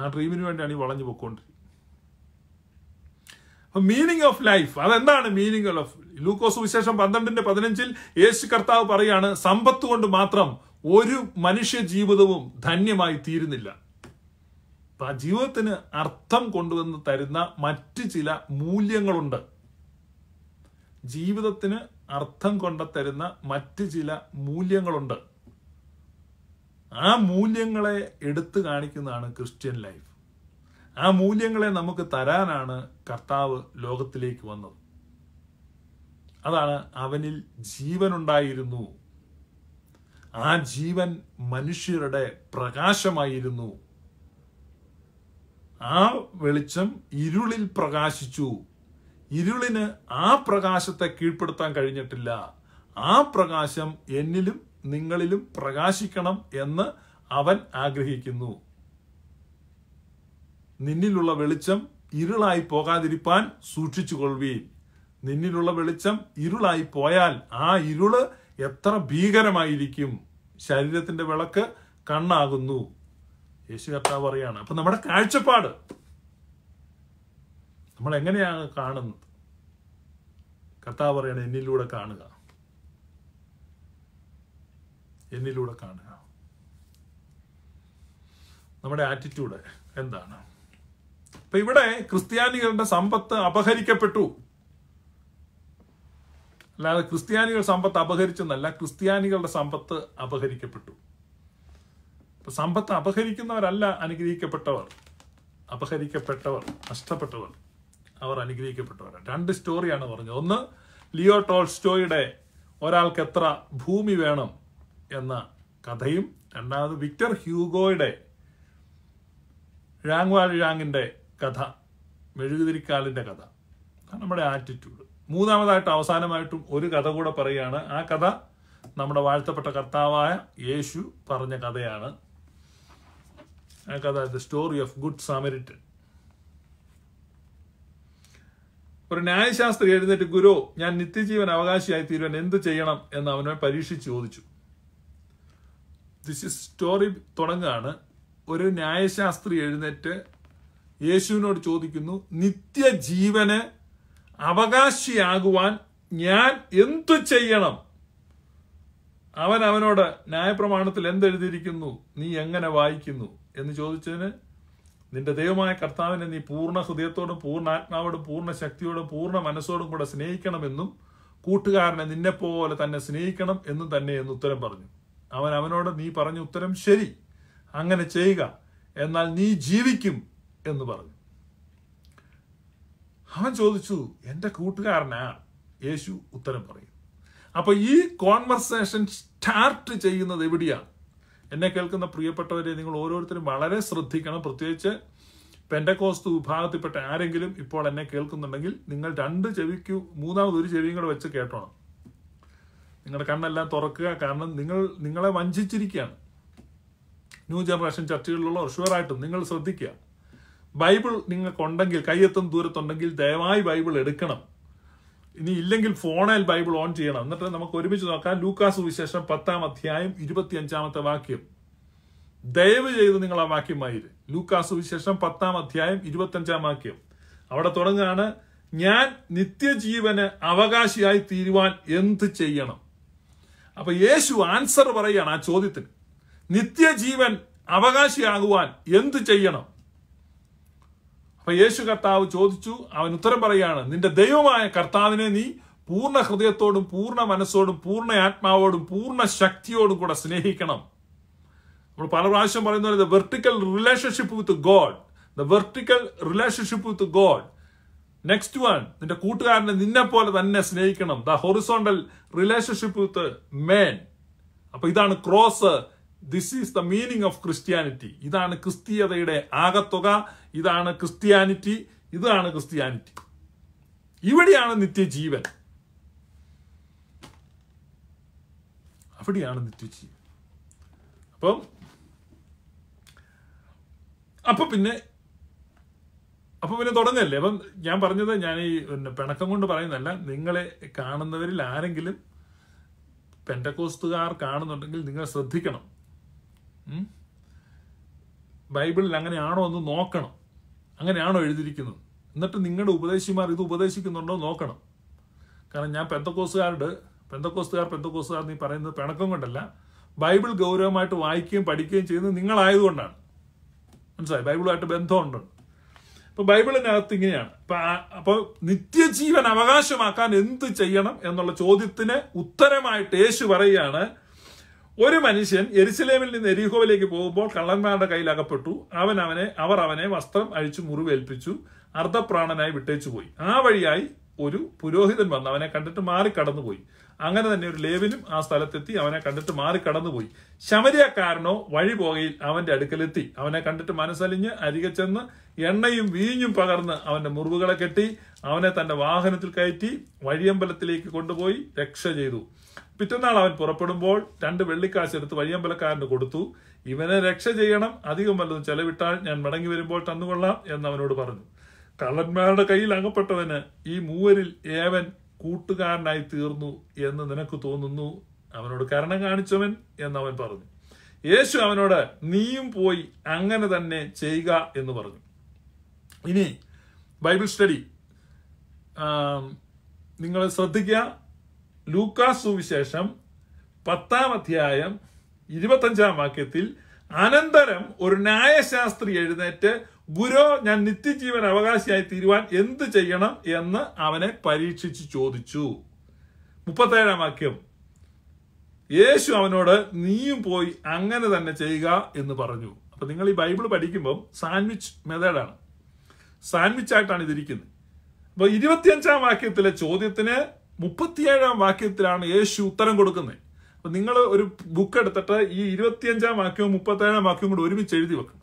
ആ ഡ്രീമിന് വേണ്ടിയാണ് ഈ വളഞ്ഞു പൊക്കോണ്ടിരിക്കുന്നത് മീനിങ് ഓഫ് ലൈഫ് അതെന്താണ് മീനിങ് ഓഫ് ലൂക്കോസ് വിശേഷം പന്ത്രണ്ടിന്റെ പതിനഞ്ചിൽ യേശു കർത്താവ് പറയാണ് സമ്പത്ത് കൊണ്ട് മാത്രം ഒരു മനുഷ്യ ജീവിതവും ധന്യമായി തീരുന്നില്ല ആ ജീവിതത്തിന് അർത്ഥം കൊണ്ടുവന്ന് തരുന്ന മറ്റ് ചില മൂല്യങ്ങളുണ്ട് ജീവിതത്തിന് അർത്ഥം കൊണ്ടു തരുന്ന മറ്റ് ചില മൂല്യങ്ങളുണ്ട് ആ മൂല്യങ്ങളെ എടുത്തു കാണിക്കുന്നതാണ് ക്രിസ്ത്യൻ ലൈഫ് ആ മൂല്യങ്ങളെ നമുക്ക് തരാനാണ് കർത്താവ് ലോകത്തിലേക്ക് വന്നത് അതാണ് അവനിൽ ജീവനുണ്ടായിരുന്നു ആ ജീവൻ മനുഷ്യരുടെ പ്രകാശമായിരുന്നു ആ വെളിച്ചം ഇരുളിൽ പ്രകാശിച്ചു ഇരുളിന് ആ പ്രകാശത്തെ കീഴ്പ്പെടുത്താൻ കഴിഞ്ഞിട്ടില്ല ആ പ്രകാശം എന്നിലും നിങ്ങളിലും പ്രകാശിക്കണം എന്ന് അവൻ ആഗ്രഹിക്കുന്നു നിന്നിലുള്ള വെളിച്ചം ഇരുളായി പോകാതിരിപ്പാൻ കൊള്ളുവീൻ നിന്നിലുള്ള വെളിച്ചം ഇരുളായി പോയാൽ ആ ഇരുള് എത്ര ഭീകരമായിരിക്കും ശരീരത്തിന്റെ വിളക്ക് കണ്ണാകുന്നു യേശു കർത്താവ് പറയാണ് അപ്പൊ നമ്മുടെ കാഴ്ചപ്പാട് നമ്മൾ എങ്ങനെയാണ് കാണുന്നത് കർത്താവ് പറയാണ് എന്നിലൂടെ കാണുക എന്നിലൂടെ കാണുക നമ്മുടെ ആറ്റിറ്റ്യൂഡ് എന്താണ് അപ്പൊ ഇവിടെ ക്രിസ്ത്യാനികളുടെ സമ്പത്ത് അപഹരിക്കപ്പെട്ടു അല്ലാതെ ക്രിസ്ത്യാനികൾ സമ്പത്ത് അപഹരിച്ചെന്നല്ല ക്രിസ്ത്യാനികളുടെ സമ്പത്ത് അപഹരിക്കപ്പെട്ടു അപ്പൊ സമ്പത്ത് അപഹരിക്കുന്നവരല്ല അനുഗ്രഹിക്കപ്പെട്ടവർ അപഹരിക്കപ്പെട്ടവർ നഷ്ടപ്പെട്ടവർ അവർ അനുഗ്രഹിക്കപ്പെട്ടവരാണ് രണ്ട് സ്റ്റോറിയാണ് പറഞ്ഞത് ഒന്ന് ലിയോ ടോൾസ്റ്റോയുടെ ഒരാൾക്ക് എത്ര ഭൂമി വേണം എന്ന കഥയും രണ്ടാമത് വിക്ടർ ഹ്യൂഗോയുടെ ഴാങ് വാഴ് കഥ മെഴുകുതിരിക്കാലിൻ്റെ കഥ നമ്മുടെ ആറ്റിറ്റ്യൂഡ് മൂന്നാമതായിട്ട് അവസാനമായിട്ടും ഒരു കഥ കൂടെ പറയുകയാണ് ആ കഥ നമ്മുടെ വാഴ്ത്തപ്പെട്ട കർത്താവായ യേശു പറഞ്ഞ കഥയാണ് ആ കഥ the story of good Samaritan ഒരു ന്യായശാസ്ത്രി എഴുന്നേറ്റ് ഗുരു ഞാൻ നിത്യജീവൻ അവകാശിയായി തീരുവാൻ എന്ത് ചെയ്യണം എന്ന് അവനെ പരീക്ഷിച്ച് ചോദിച്ചു ദിസ് ഇസ് സ്റ്റോറി തുടങ്ങുകയാണ് ഒരു ന്യായശാസ്ത്രി എഴുന്നേറ്റ് യേശുവിനോട് ചോദിക്കുന്നു നിത്യജീവന് അവകാശിയാകുവാൻ ഞാൻ എന്തു ചെയ്യണം അവൻ അവനോട് ന്യായപ്രമാണത്തിൽ എന്തെഴുതിയിരിക്കുന്നു നീ എങ്ങനെ വായിക്കുന്നു എന്ന് ചോദിച്ചതിന് നിന്റെ ദൈവമായ കർത്താവിനെ നീ പൂർണ്ണ ഹൃദയത്തോടും പൂർണ്ണ ആത്മാവോടും പൂർണ്ണ ശക്തിയോടും പൂർണ്ണ മനസ്സോടും കൂടെ സ്നേഹിക്കണമെന്നും കൂട്ടുകാരനെ നിന്നെപ്പോലെ തന്നെ സ്നേഹിക്കണം എന്നും തന്നെ എന്ന് ഉത്തരം പറഞ്ഞു അവൻ അവനോട് നീ പറഞ്ഞ ഉത്തരം ശരി അങ്ങനെ ചെയ്യുക എന്നാൽ നീ ജീവിക്കും എന്ന് പറഞ്ഞു അവൻ ചോദിച്ചു എൻ്റെ കൂട്ടുകാരനാ യേശു ഉത്തരം പറയും അപ്പോൾ ഈ കോൺവെർസേഷൻ സ്റ്റാർട്ട് ചെയ്യുന്നത് എവിടെയാണ് എന്നെ കേൾക്കുന്ന പ്രിയപ്പെട്ടവരെ നിങ്ങൾ ഓരോരുത്തരും വളരെ ശ്രദ്ധിക്കണം പ്രത്യേകിച്ച് പെൻഡക്കോസ്തു വിഭാഗത്തിൽപ്പെട്ട ആരെങ്കിലും ഇപ്പോൾ എന്നെ കേൾക്കുന്നുണ്ടെങ്കിൽ നിങ്ങൾ രണ്ട് ചെവിക്ക് മൂന്നാമത് ഒരു ചെവിയും കൂടെ വെച്ച് കേട്ടോണം നിങ്ങളുടെ കണ്ണെല്ലാം തുറക്കുക കാരണം നിങ്ങൾ നിങ്ങളെ വഞ്ചിച്ചിരിക്കുകയാണ് ന്യൂ ജനറേഷൻ ചർച്ചകളിലുള്ള ഷുവറായിട്ടും നിങ്ങൾ ശ്രദ്ധിക്കുക ബൈബിൾ ഉണ്ടെങ്കിൽ കയ്യെത്തും ദൂരത്തുണ്ടെങ്കിൽ ദയവായി ബൈബിൾ എടുക്കണം ഇനി ഇല്ലെങ്കിൽ ഫോണിൽ ബൈബിൾ ഓൺ ചെയ്യണം എന്നിട്ട് നമുക്ക് ഒരുമിച്ച് നോക്കാം ലൂക്കാസ് വിശേഷം പത്താം അധ്യായം ഇരുപത്തിയഞ്ചാമത്തെ വാക്യം ദയവ് ചെയ്ത് നിങ്ങൾ ആ വാക്യം വാക്യമായിര് ലൂക്കാസ് വിശേഷം പത്താം അധ്യായം ഇരുപത്തഞ്ചാം വാക്യം അവിടെ തുടങ്ങുകയാണ് ഞാൻ നിത്യജീവന് അവകാശിയായി തീരുവാൻ എന്ത് ചെയ്യണം അപ്പൊ യേശു ആൻസർ പറയുകയാണ് ആ ചോദ്യത്തിന് നിത്യജീവൻ അവകാശിയാകുവാൻ എന്ത് ചെയ്യണം അപ്പൊ യേശു കർത്താവ് ചോദിച്ചു അവൻ ഉത്തരം പറയുകയാണ് നിന്റെ ദൈവമായ കർത്താവിനെ നീ പൂർണ്ണ ഹൃദയത്തോടും പൂർണ്ണ മനസ്സോടും പൂർണ്ണ ആത്മാവോടും പൂർണ്ണ ശക്തിയോടും കൂടെ സ്നേഹിക്കണം നമ്മൾ പല പ്രാവശ്യം പറയുന്ന പോലെ the vertical relationship with God the vertical relationship with God next one നിന്റെ കൂട്ടുകാരനെ നിന്നെ പോലെ തന്നെ സ്നേഹിക്കണം the horizontal relationship with man അപ്പൊ ഇതാണ് cross this is the meaning of Christianity ഇതാണ് ക്രിസ്തീയതയുടെ ആകത്തുക ഇതാണ് ക്രിസ്ത്യാനിറ്റി ഇതാണ് ക്രിസ്ത്യാനിറ്റി ഇവിടെയാണ് നിത്യജീവൻ അവിടെയാണ് നിത്യജീവൻ അപ്പം അപ്പൊ പിന്നെ അപ്പൊ പിന്നെ തുടങ്ങല്ലേ അപ്പം ഞാൻ പറഞ്ഞത് ഞാൻ ഈ പിന്നെ പിണക്കം കൊണ്ട് പറയുന്നതല്ല നിങ്ങളെ കാണുന്നവരിൽ ആരെങ്കിലും പെൻറ്റക്കോസ്തുകാർ കാണുന്നുണ്ടെങ്കിൽ നിങ്ങൾ ശ്രദ്ധിക്കണം ബൈബിളിൽ അങ്ങനെയാണോ എന്ന് നോക്കണം അങ്ങനെയാണോ എഴുതിയിരിക്കുന്നത് എന്നിട്ട് നിങ്ങളുടെ ഉപദേശിമാർ ഇത് ഉപദേശിക്കുന്നുണ്ടോ നോക്കണം കാരണം ഞാൻ പെന്തക്കോസുകാരുടെ പെന്തക്കോസുകാർ പെന്തക്കോസുകാർ നീ പറയുന്നത് പിണക്കം കൊണ്ടല്ല ബൈബിൾ ഗൗരവമായിട്ട് വായിക്കുകയും പഠിക്കുകയും ചെയ്യുന്നത് നിങ്ങളായതുകൊണ്ടാണ് മനസ്സിലായി ബൈബിളുമായിട്ട് ബന്ധമുണ്ട് അപ്പൊ ബൈബിളിനകത്ത് ഇങ്ങനെയാണ് അപ്പോൾ നിത്യജീവൻ അവകാശമാക്കാൻ എന്ത് ചെയ്യണം എന്നുള്ള ചോദ്യത്തിന് ഉത്തരമായിട്ട് യേശു പറയുകയാണ് ഒരു മനുഷ്യൻ എരിസലേമിൽ നിന്ന് എരിഹോവിലേക്ക് പോകുമ്പോൾ കള്ളന്മാരുടെ കയ്യിൽ അകപ്പെട്ടു അവൻ അവനെ അവർ അവനെ വസ്ത്രം അഴിച്ചു മുറിവേൽപ്പിച്ചു അർദ്ധപ്രാണനായി വിട്ടേച്ചു പോയി ആ വഴിയായി ഒരു പുരോഹിതൻ വന്ന് അവനെ കണ്ടിട്ട് മാറി കടന്നുപോയി അങ്ങനെ തന്നെ ഒരു ലേവിനും ആ സ്ഥലത്തെത്തി അവനെ കണ്ടിട്ട് മാറി കടന്നുപോയി ശമരിയക്കാരനോ വഴിപോകയിൽ അവന്റെ അടുക്കലെത്തി അവനെ കണ്ടിട്ട് മനസ്സലിഞ്ഞ് അരികെ ചെന്ന് എണ്ണയും വീഞ്ഞും പകർന്ന് അവന്റെ മുറിവുകളെ കെട്ടി അവനെ തന്റെ വാഹനത്തിൽ കയറ്റി വഴിയമ്പലത്തിലേക്ക് കൊണ്ടുപോയി രക്ഷ ചെയ്തു പിറ്റന്നാൾ അവൻ പുറപ്പെടുമ്പോൾ രണ്ട് വെള്ളിക്കാശ് എടുത്ത് വഴിയമ്പലക്കാരന് കൊടുത്തു ഇവനെ രക്ഷ ചെയ്യണം അധികം വല്ലതും ചെലവിട്ടാൽ ഞാൻ മടങ്ങി വരുമ്പോൾ തന്നുകൊള്ളാം എന്ന് അവനോട് പറഞ്ഞു കള്ളന്മാരുടെ കയ്യിൽ അകപ്പെട്ടവന് ഈ മൂവരിൽ ഏവൻ കൂട്ടുകാരനായി തീർന്നു എന്ന് നിനക്ക് തോന്നുന്നു അവനോട് കരണം കാണിച്ചവൻ എന്നവൻ പറഞ്ഞു യേശു അവനോട് നീയും പോയി അങ്ങനെ തന്നെ ചെയ്യുക എന്ന് പറഞ്ഞു ഇനി ബൈബിൾ സ്റ്റഡി നിങ്ങൾ ശ്രദ്ധിക്കുക ലൂക്കാസു സുവിശേഷം പത്താം അധ്യായം ഇരുപത്തഞ്ചാം വാക്യത്തിൽ അനന്തരം ഒരു ന്യായശാസ്ത്രി എഴുന്നേറ്റ് ഗുരു ഞാൻ നിത്യജീവൻ അവകാശിയായി തീരുവാൻ എന്ത് ചെയ്യണം എന്ന് അവനെ പരീക്ഷിച്ച് ചോദിച്ചു മുപ്പത്തേഴാം വാക്യം യേശു അവനോട് നീയും പോയി അങ്ങനെ തന്നെ ചെയ്യുക എന്ന് പറഞ്ഞു അപ്പൊ നിങ്ങൾ ഈ ബൈബിൾ പഠിക്കുമ്പം സാൻഡ്വിച്ച് മെത്തേഡാണ് സാൻഡ്വിച്ച് ആയിട്ടാണ് ഇതിരിക്കുന്നത് അപ്പൊ ഇരുപത്തിയഞ്ചാം വാക്യത്തിലെ ചോദ്യത്തിന് മുപ്പത്തിയേഴാം വാക്യത്തിലാണ് യേശു ഉത്തരം കൊടുക്കുന്നത് അപ്പൊ നിങ്ങൾ ഒരു ബുക്ക് എടുത്തിട്ട് ഈ ഇരുപത്തിയഞ്ചാം വാക്യവും മുപ്പത്തേഴാം വാക്യവും കൂടെ ഒരുമിച്ച് എഴുതി വെക്കും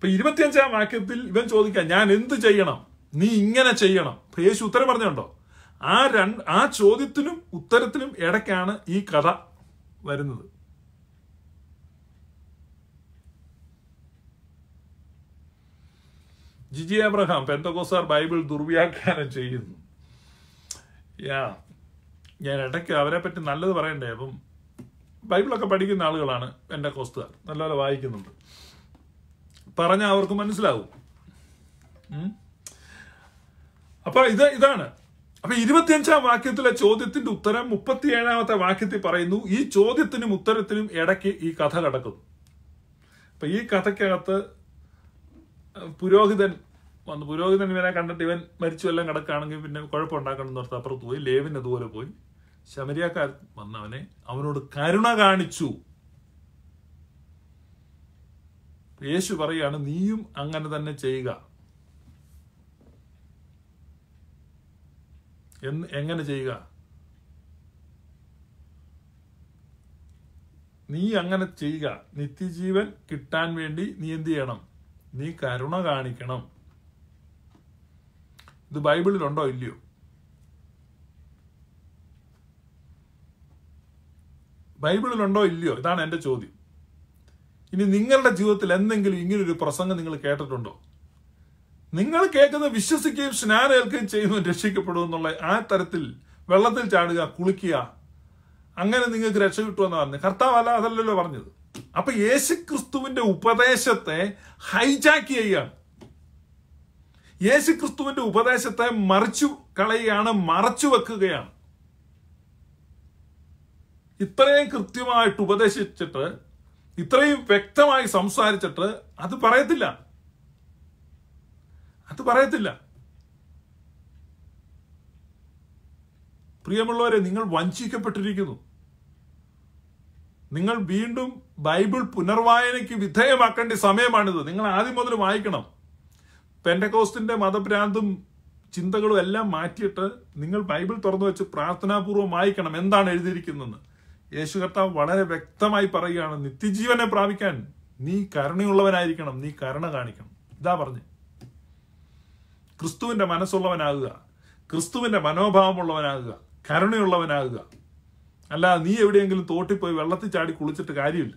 അപ്പൊ ഇരുപത്തിയഞ്ചാം വാക്യത്തിൽ ഇവൻ ചോദിക്കാം ഞാൻ എന്ത് ചെയ്യണം നീ ഇങ്ങനെ ചെയ്യണം അപ്പൊ യേശു ഉത്തരം പറഞ്ഞുണ്ടോ ആ രണ്ട് ആ ചോദ്യത്തിനും ഉത്തരത്തിനും ഇടയ്ക്കാണ് ഈ കഥ വരുന്നത് ജിജി അബ്രഹാം പെന്തകോസാർ ബൈബിൾ ദുർവ്യാഖ്യാനം ചെയ്യുന്നു യാ ഞാൻ ഇടയ്ക്ക് അവരെ പറ്റി നല്ലത് പറയണ്ടേ അപ്പം ബൈബിളൊക്കെ പഠിക്കുന്ന ആളുകളാണ് എൻ്റെ കോസ്തുകാർ നല്ലപോലെ വായിക്കുന്നുണ്ട് പറഞ്ഞ അവർക്ക് മനസ്സിലാവും അപ്പൊ ഇത് ഇതാണ് അപ്പൊ ഇരുപത്തിയഞ്ചാം വാക്യത്തിലെ ചോദ്യത്തിന്റെ ഉത്തരം മുപ്പത്തിയേഴാമത്തെ വാക്യത്തിൽ പറയുന്നു ഈ ചോദ്യത്തിനും ഉത്തരത്തിനും ഇടയ്ക്ക് ഈ കഥ കിടക്കുന്നു അപ്പൊ ഈ കഥയ്ക്കകത്ത് പുരോഹിതൻ വന്നു പുരോഹിതൻ ഇവനെ കണ്ടിട്ട് ഇവൻ മരിച്ചു എല്ലാം കിടക്കുകയാണെങ്കിൽ പിന്നെ കുഴപ്പമുണ്ടാക്കണം എന്ന് അപ്പുറത്ത് പോയി ലേവിൻ അതുപോലെ പോയി ശമരിയാക്കാരൻ വന്നവനെ അവനോട് കരുണ കാണിച്ചു യേശു പറയാണ് നീയും അങ്ങനെ തന്നെ ചെയ്യുക എന്ന് എങ്ങനെ ചെയ്യുക നീ അങ്ങനെ ചെയ്യുക നിത്യജീവൻ കിട്ടാൻ വേണ്ടി നീ എന്ത് ചെയ്യണം നീ കരുണ കാണിക്കണം ഇത് ബൈബിളിലുണ്ടോ ഇല്ലയോ ബൈബിളിലുണ്ടോ ഇല്ലയോ ഇതാണ് എൻ്റെ ചോദ്യം ഇനി നിങ്ങളുടെ ജീവിതത്തിൽ എന്തെങ്കിലും ഇങ്ങനൊരു പ്രസംഗം നിങ്ങൾ കേട്ടിട്ടുണ്ടോ നിങ്ങൾ കേൾക്കുന്ന വിശ്വസിക്കുകയും സ്നാനേൽക്കുകയും ചെയ്യുന്നു രക്ഷിക്കപ്പെടും എന്നുള്ള ആ തരത്തിൽ വെള്ളത്തിൽ ചാടുക കുളിക്കുക അങ്ങനെ നിങ്ങൾക്ക് രക്ഷ കിട്ടുമെന്ന് പറഞ്ഞു കർത്താവ് അല്ല അതല്ലല്ലോ പറഞ്ഞത് അപ്പൊ യേശു ക്രിസ്തുവിന്റെ ഉപദേശത്തെ ഹൈജാക്ക് ചെയ്യുകയാണ് യേശു ക്രിസ്തുവിന്റെ ഉപദേശത്തെ മറിച്ചു കളയുകയാണ് മറച്ചു വെക്കുകയാണ് ഇത്രയും കൃത്യമായിട്ട് ഉപദേശിച്ചിട്ട് ഇത്രയും വ്യക്തമായി സംസാരിച്ചിട്ട് അത് പറയത്തില്ല അത് പറയത്തില്ല പ്രിയമുള്ളവരെ നിങ്ങൾ വഞ്ചിക്കപ്പെട്ടിരിക്കുന്നു നിങ്ങൾ വീണ്ടും ബൈബിൾ പുനർവായനയ്ക്ക് വിധേയമാക്കേണ്ട സമയമാണിത് നിങ്ങൾ ആദ്യം മുതൽ വായിക്കണം പെൻഡകോസ്റ്റിന്റെ മതഭ്രാന്തും ചിന്തകളും എല്ലാം മാറ്റിയിട്ട് നിങ്ങൾ ബൈബിൾ തുറന്നു വെച്ച് പ്രാർത്ഥനാപൂർവ്വം വായിക്കണം എന്താണ് എഴുതിയിരിക്കുന്നത് യേശു കർത്താവ് വളരെ വ്യക്തമായി പറയുകയാണ് നിത്യജീവനെ പ്രാപിക്കാൻ നീ കരുണയുള്ളവനായിരിക്കണം നീ കരുണ കാണിക്കണം ഇതാ പറഞ്ഞു ക്രിസ്തുവിന്റെ മനസ്സുള്ളവനാകുക ക്രിസ്തുവിന്റെ മനോഭാവമുള്ളവനാകുക കരുണയുള്ളവനാകുക അല്ലാതെ നീ എവിടെയെങ്കിലും തോട്ടിപ്പോയി വെള്ളത്തിൽ ചാടി കുളിച്ചിട്ട് കാര്യമില്ല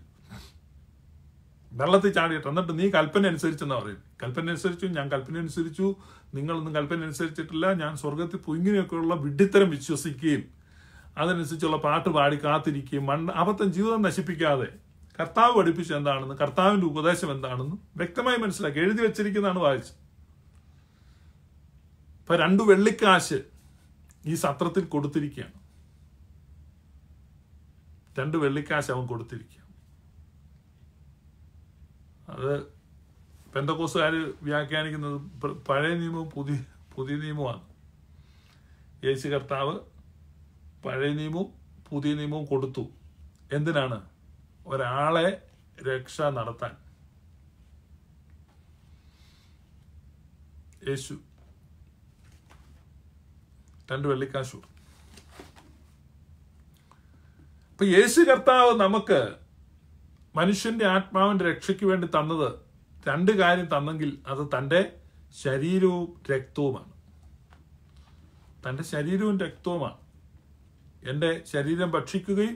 വെള്ളത്തിൽ ചാടിയിട്ട് എന്നിട്ട് നീ കൽപ്പന അനുസരിച്ചെന്ന് പറയും കൽപ്പന അനുസരിച്ചു ഞാൻ കൽപ്പന അനുസരിച്ചു നിങ്ങളൊന്നും കൽപ്പന അനുസരിച്ചിട്ടില്ല ഞാൻ സ്വർഗത്തിൽ പൊങ്ങിനെയൊക്കെയുള്ള വിഡ്ഢിത്തരം വിശ്വസിക്കുകയും അതനുസരിച്ചുള്ള പാട്ട് പാടി കാത്തിരിക്കുകയും മണ്ണ് അബദ്ധം ജീവിതം നശിപ്പിക്കാതെ കർത്താവ് പഠിപ്പിച്ചത് എന്താണെന്ന് കർത്താവിന്റെ ഉപദേശം എന്താണെന്ന് വ്യക്തമായി മനസ്സിലാക്കി എഴുതി വെച്ചിരിക്കുന്നതാണ് വായിച്ച് ഇപ്പൊ രണ്ടു വെള്ളിക്കാശ് ഈ സത്രത്തിൽ കൊടുത്തിരിക്കുകയാണ് രണ്ട് വെള്ളിക്കാശ് അവൻ കൊടുത്തിരിക്കുക അത് പെന്തക്കോസുകാർ വ്യാഖ്യാനിക്കുന്നത് പഴയ നിയമവും പുതിയ പുതിയ നിയമമാണ് യേശു കർത്താവ് പഴയ നിയമവും പുതിയ നിയമവും കൊടുത്തു എന്തിനാണ് ഒരാളെ രക്ഷ നടത്താൻ യേശു രണ്ട് വെള്ളിക്കാശു അപ്പൊ യേശു കർത്താവ് നമുക്ക് മനുഷ്യന്റെ ആത്മാവിന്റെ രക്ഷയ്ക്ക് വേണ്ടി തന്നത് രണ്ട് കാര്യം തന്നെങ്കിൽ അത് തൻ്റെ ശരീരവും രക്തവുമാണ് തൻ്റെ ശരീരവും രക്തവുമാണ് എൻ്റെ ശരീരം ഭക്ഷിക്കുകയും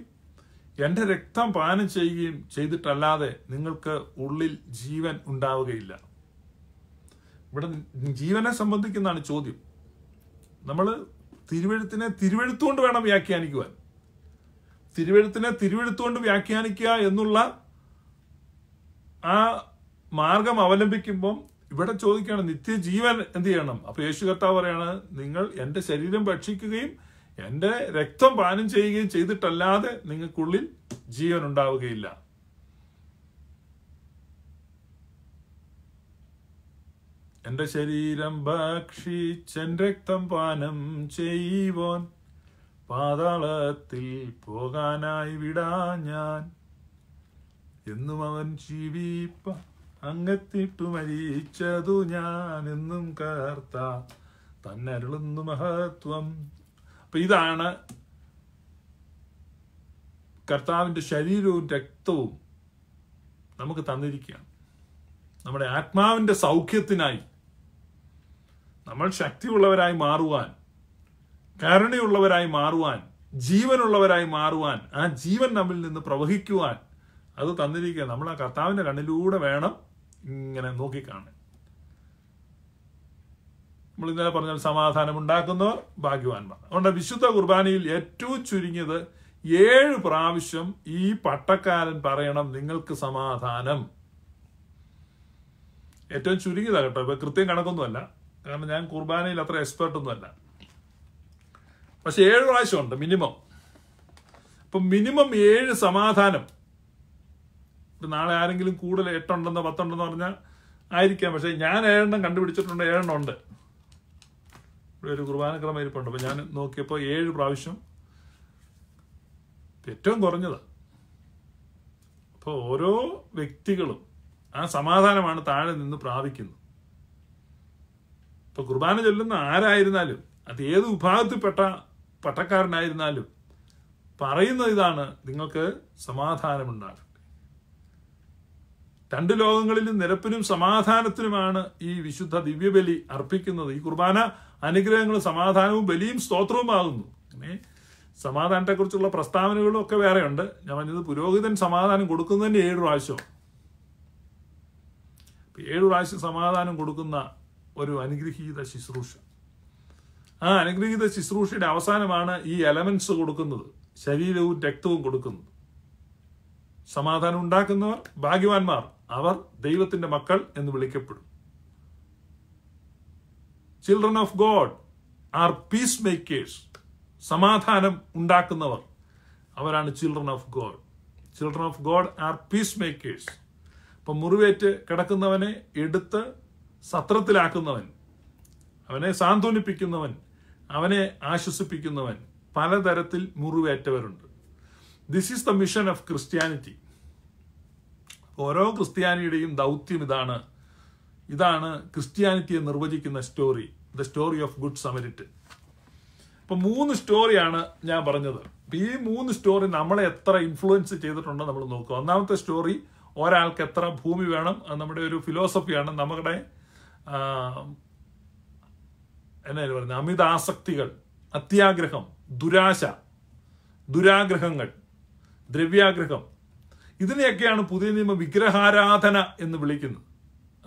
എൻ്റെ രക്തം പാനം ചെയ്യുകയും ചെയ്തിട്ടല്ലാതെ നിങ്ങൾക്ക് ഉള്ളിൽ ജീവൻ ഉണ്ടാവുകയില്ല ഇവിടെ ജീവനെ സംബന്ധിക്കുന്നതാണ് ചോദ്യം നമ്മൾ തിരുവഴുത്തിനെ തിരുവഴുത്തുകൊണ്ട് വേണം വ്യാഖ്യാനിക്കുവാൻ തിരുവഴുത്തിനെ തിരുവഴുത്തുകൊണ്ട് വ്യാഖ്യാനിക്കുക എന്നുള്ള ആ മാർഗം അവലംബിക്കുമ്പം ഇവിടെ ചോദിക്കുകയാണ് നിത്യജീവൻ എന്ത് ചെയ്യണം അപ്പൊ യേശു കർത്താവ് പറയാണ് നിങ്ങൾ എൻ്റെ ശരീരം ഭക്ഷിക്കുകയും എൻ്റെ രക്തം പാനം ചെയ്യുകയും ചെയ്തിട്ടല്ലാതെ നിങ്ങൾക്കുള്ളിൽ ജീവൻ ഉണ്ടാവുകയില്ല എന്റെ ശരീരം ഭക്ഷിച്ചൻ രക്തം പാനം ചെയ്യുവോൻ പാതാളത്തിൽ പോകാനായി വിടാ ഞാൻ എന്നും അവൻ ജീവിപ്പ അങ്ങത്തിട്ടു മരിച്ചതു ഞാൻ എന്നും കർത്ത തന്നരുളുന്നു മഹത്വം അപ്പം ഇതാണ് കർത്താവിൻ്റെ ശരീരവും രക്തവും നമുക്ക് തന്നിരിക്കുകയാണ് നമ്മുടെ ആത്മാവിൻ്റെ സൗഖ്യത്തിനായി നമ്മൾ ശക്തിയുള്ളവരായി മാറുവാൻ കരുണയുള്ളവരായി മാറുവാൻ ജീവനുള്ളവരായി മാറുവാൻ ആ ജീവൻ നമ്മിൽ നിന്ന് പ്രവഹിക്കുവാൻ അത് തന്നിരിക്കുക നമ്മൾ ആ കർത്താവിൻ്റെ കണ്ണിലൂടെ വേണം ഇങ്ങനെ നോക്കിക്കാണാൻ നമ്മൾ ഇന്നലെ പറഞ്ഞ സമാധാനം ഉണ്ടാക്കുന്നവർ ഭാഗ്യവാന്മാർ അതുകൊണ്ട് വിശുദ്ധ കുർബാനയിൽ ഏറ്റവും ചുരുങ്ങിയത് ഏഴ് പ്രാവശ്യം ഈ പട്ടക്കാരൻ പറയണം നിങ്ങൾക്ക് സമാധാനം ഏറ്റവും ചുരുങ്ങിയതാണ് കേട്ടോ ഇപ്പൊ കൃത്യം കണക്കൊന്നുമല്ല കാരണം ഞാൻ കുർബാനയിൽ അത്ര എക്സ്പെർട്ട് എക്സ്പേർട്ടൊന്നുമല്ല പക്ഷെ ഏഴ് പ്രാവശ്യം ഉണ്ട് മിനിമം അപ്പം മിനിമം ഏഴ് സമാധാനം നാളെ ആരെങ്കിലും കൂടുതൽ എട്ടുണ്ടെന്നോ പത്തുണ്ടെന്നോ പറഞ്ഞാൽ ആയിരിക്കാം പക്ഷെ ഞാൻ ഏഴെണ്ണം കണ്ടുപിടിച്ചിട്ടുണ്ട് ഏഴെണ്ണം ഉണ്ട് ഒരു കുർബാന ക്രമം ഇരിപ്പുണ്ട് അപ്പോൾ ഞാൻ നോക്കിയപ്പോൾ ഏഴ് പ്രാവശ്യം ഏറ്റവും കുറഞ്ഞത് അപ്പോൾ ഓരോ വ്യക്തികളും ആ സമാധാനമാണ് താഴെ നിന്ന് പ്രാപിക്കുന്നത് ഇപ്പോൾ കുർബാന ചൊല്ലുന്ന ആരായിരുന്നാലും അത് ഏത് വിഭാഗത്തിൽപ്പെട്ട പട്ടക്കാരനായിരുന്നാലും പറയുന്നത് ഇതാണ് നിങ്ങൾക്ക് സമാധാനമുണ്ടാകും രണ്ട് ലോകങ്ങളിലും നിരപ്പിനും സമാധാനത്തിനുമാണ് ഈ വിശുദ്ധ ദിവ്യബലി അർപ്പിക്കുന്നത് ഈ കുർബാന അനുഗ്രഹങ്ങളും സമാധാനവും ബലിയും സ്തോത്രവുമാകുന്നു അങ്ങനെ സമാധാനത്തെക്കുറിച്ചുള്ള പ്രസ്താവനകളും ഒക്കെ വേറെയുണ്ട് ഞാൻ പറഞ്ഞത് പുരോഹിതൻ സമാധാനം കൊടുക്കുന്നതിൻ്റെ ഏഴ് പ്രാവശ്യം ഏഴ് പ്രാവശ്യം സമാധാനം കൊടുക്കുന്ന ഒരു അനുഗ്രഹീത ശുശ്രൂഷ ആ അനുഗ്രഹീത ശുശ്രൂഷയുടെ അവസാനമാണ് ഈ എലമെന്റ്സ് കൊടുക്കുന്നത് ശരീരവും രക്തവും കൊടുക്കുന്നത് സമാധാനം ഉണ്ടാക്കുന്നവർ ഭാഗ്യവാന്മാർ അവർ ദൈവത്തിന്റെ മക്കൾ എന്ന് വിളിക്കപ്പെടും children of God are peace makers സമാധാനം ഉണ്ടാക്കുന്നവർ അവരാണ് children of God children of God are peace makers അപ്പം മുറിവേറ്റ് കിടക്കുന്നവനെ എടുത്ത് സത്രത്തിലാക്കുന്നവൻ അവനെ സാന്ത്വനിപ്പിക്കുന്നവൻ അവനെ ആശ്വസിപ്പിക്കുന്നവൻ പലതരത്തിൽ മുറിവേറ്റവരുണ്ട് this is the mission of Christianity ഓരോ ക്രിസ്ത്യാനിയുടെയും ദൗത്യം ഇതാണ് ഇതാണ് ക്രിസ്ത്യാനിറ്റിയെ നിർവചിക്കുന്ന story the story of good Samaritan ഇപ്പം മൂന്ന് സ്റ്റോറിയാണ് ഞാൻ പറഞ്ഞത് ഈ മൂന്ന് സ്റ്റോറി നമ്മളെ എത്ര ഇൻഫ്ലുവൻസ് ചെയ്തിട്ടുണ്ടോ നമ്മൾ നോക്കുക ഒന്നാമത്തെ സ്റ്റോറി ഒരാൾക്ക് എത്ര ഭൂമി വേണം നമ്മുടെ ഒരു ഫിലോസഫിയാണ് നമ്മുടെ എന്നാ പറയുന്നത് അമിതാസക്തികൾ അത്യാഗ്രഹം ദുരാശ ദുരാഗ്രഹങ്ങൾ ദ്രവ്യാഗ്രഹം ഇതിനെയൊക്കെയാണ് പുതിയ നിയമ വിഗ്രഹാരാധന എന്ന് വിളിക്കുന്നത്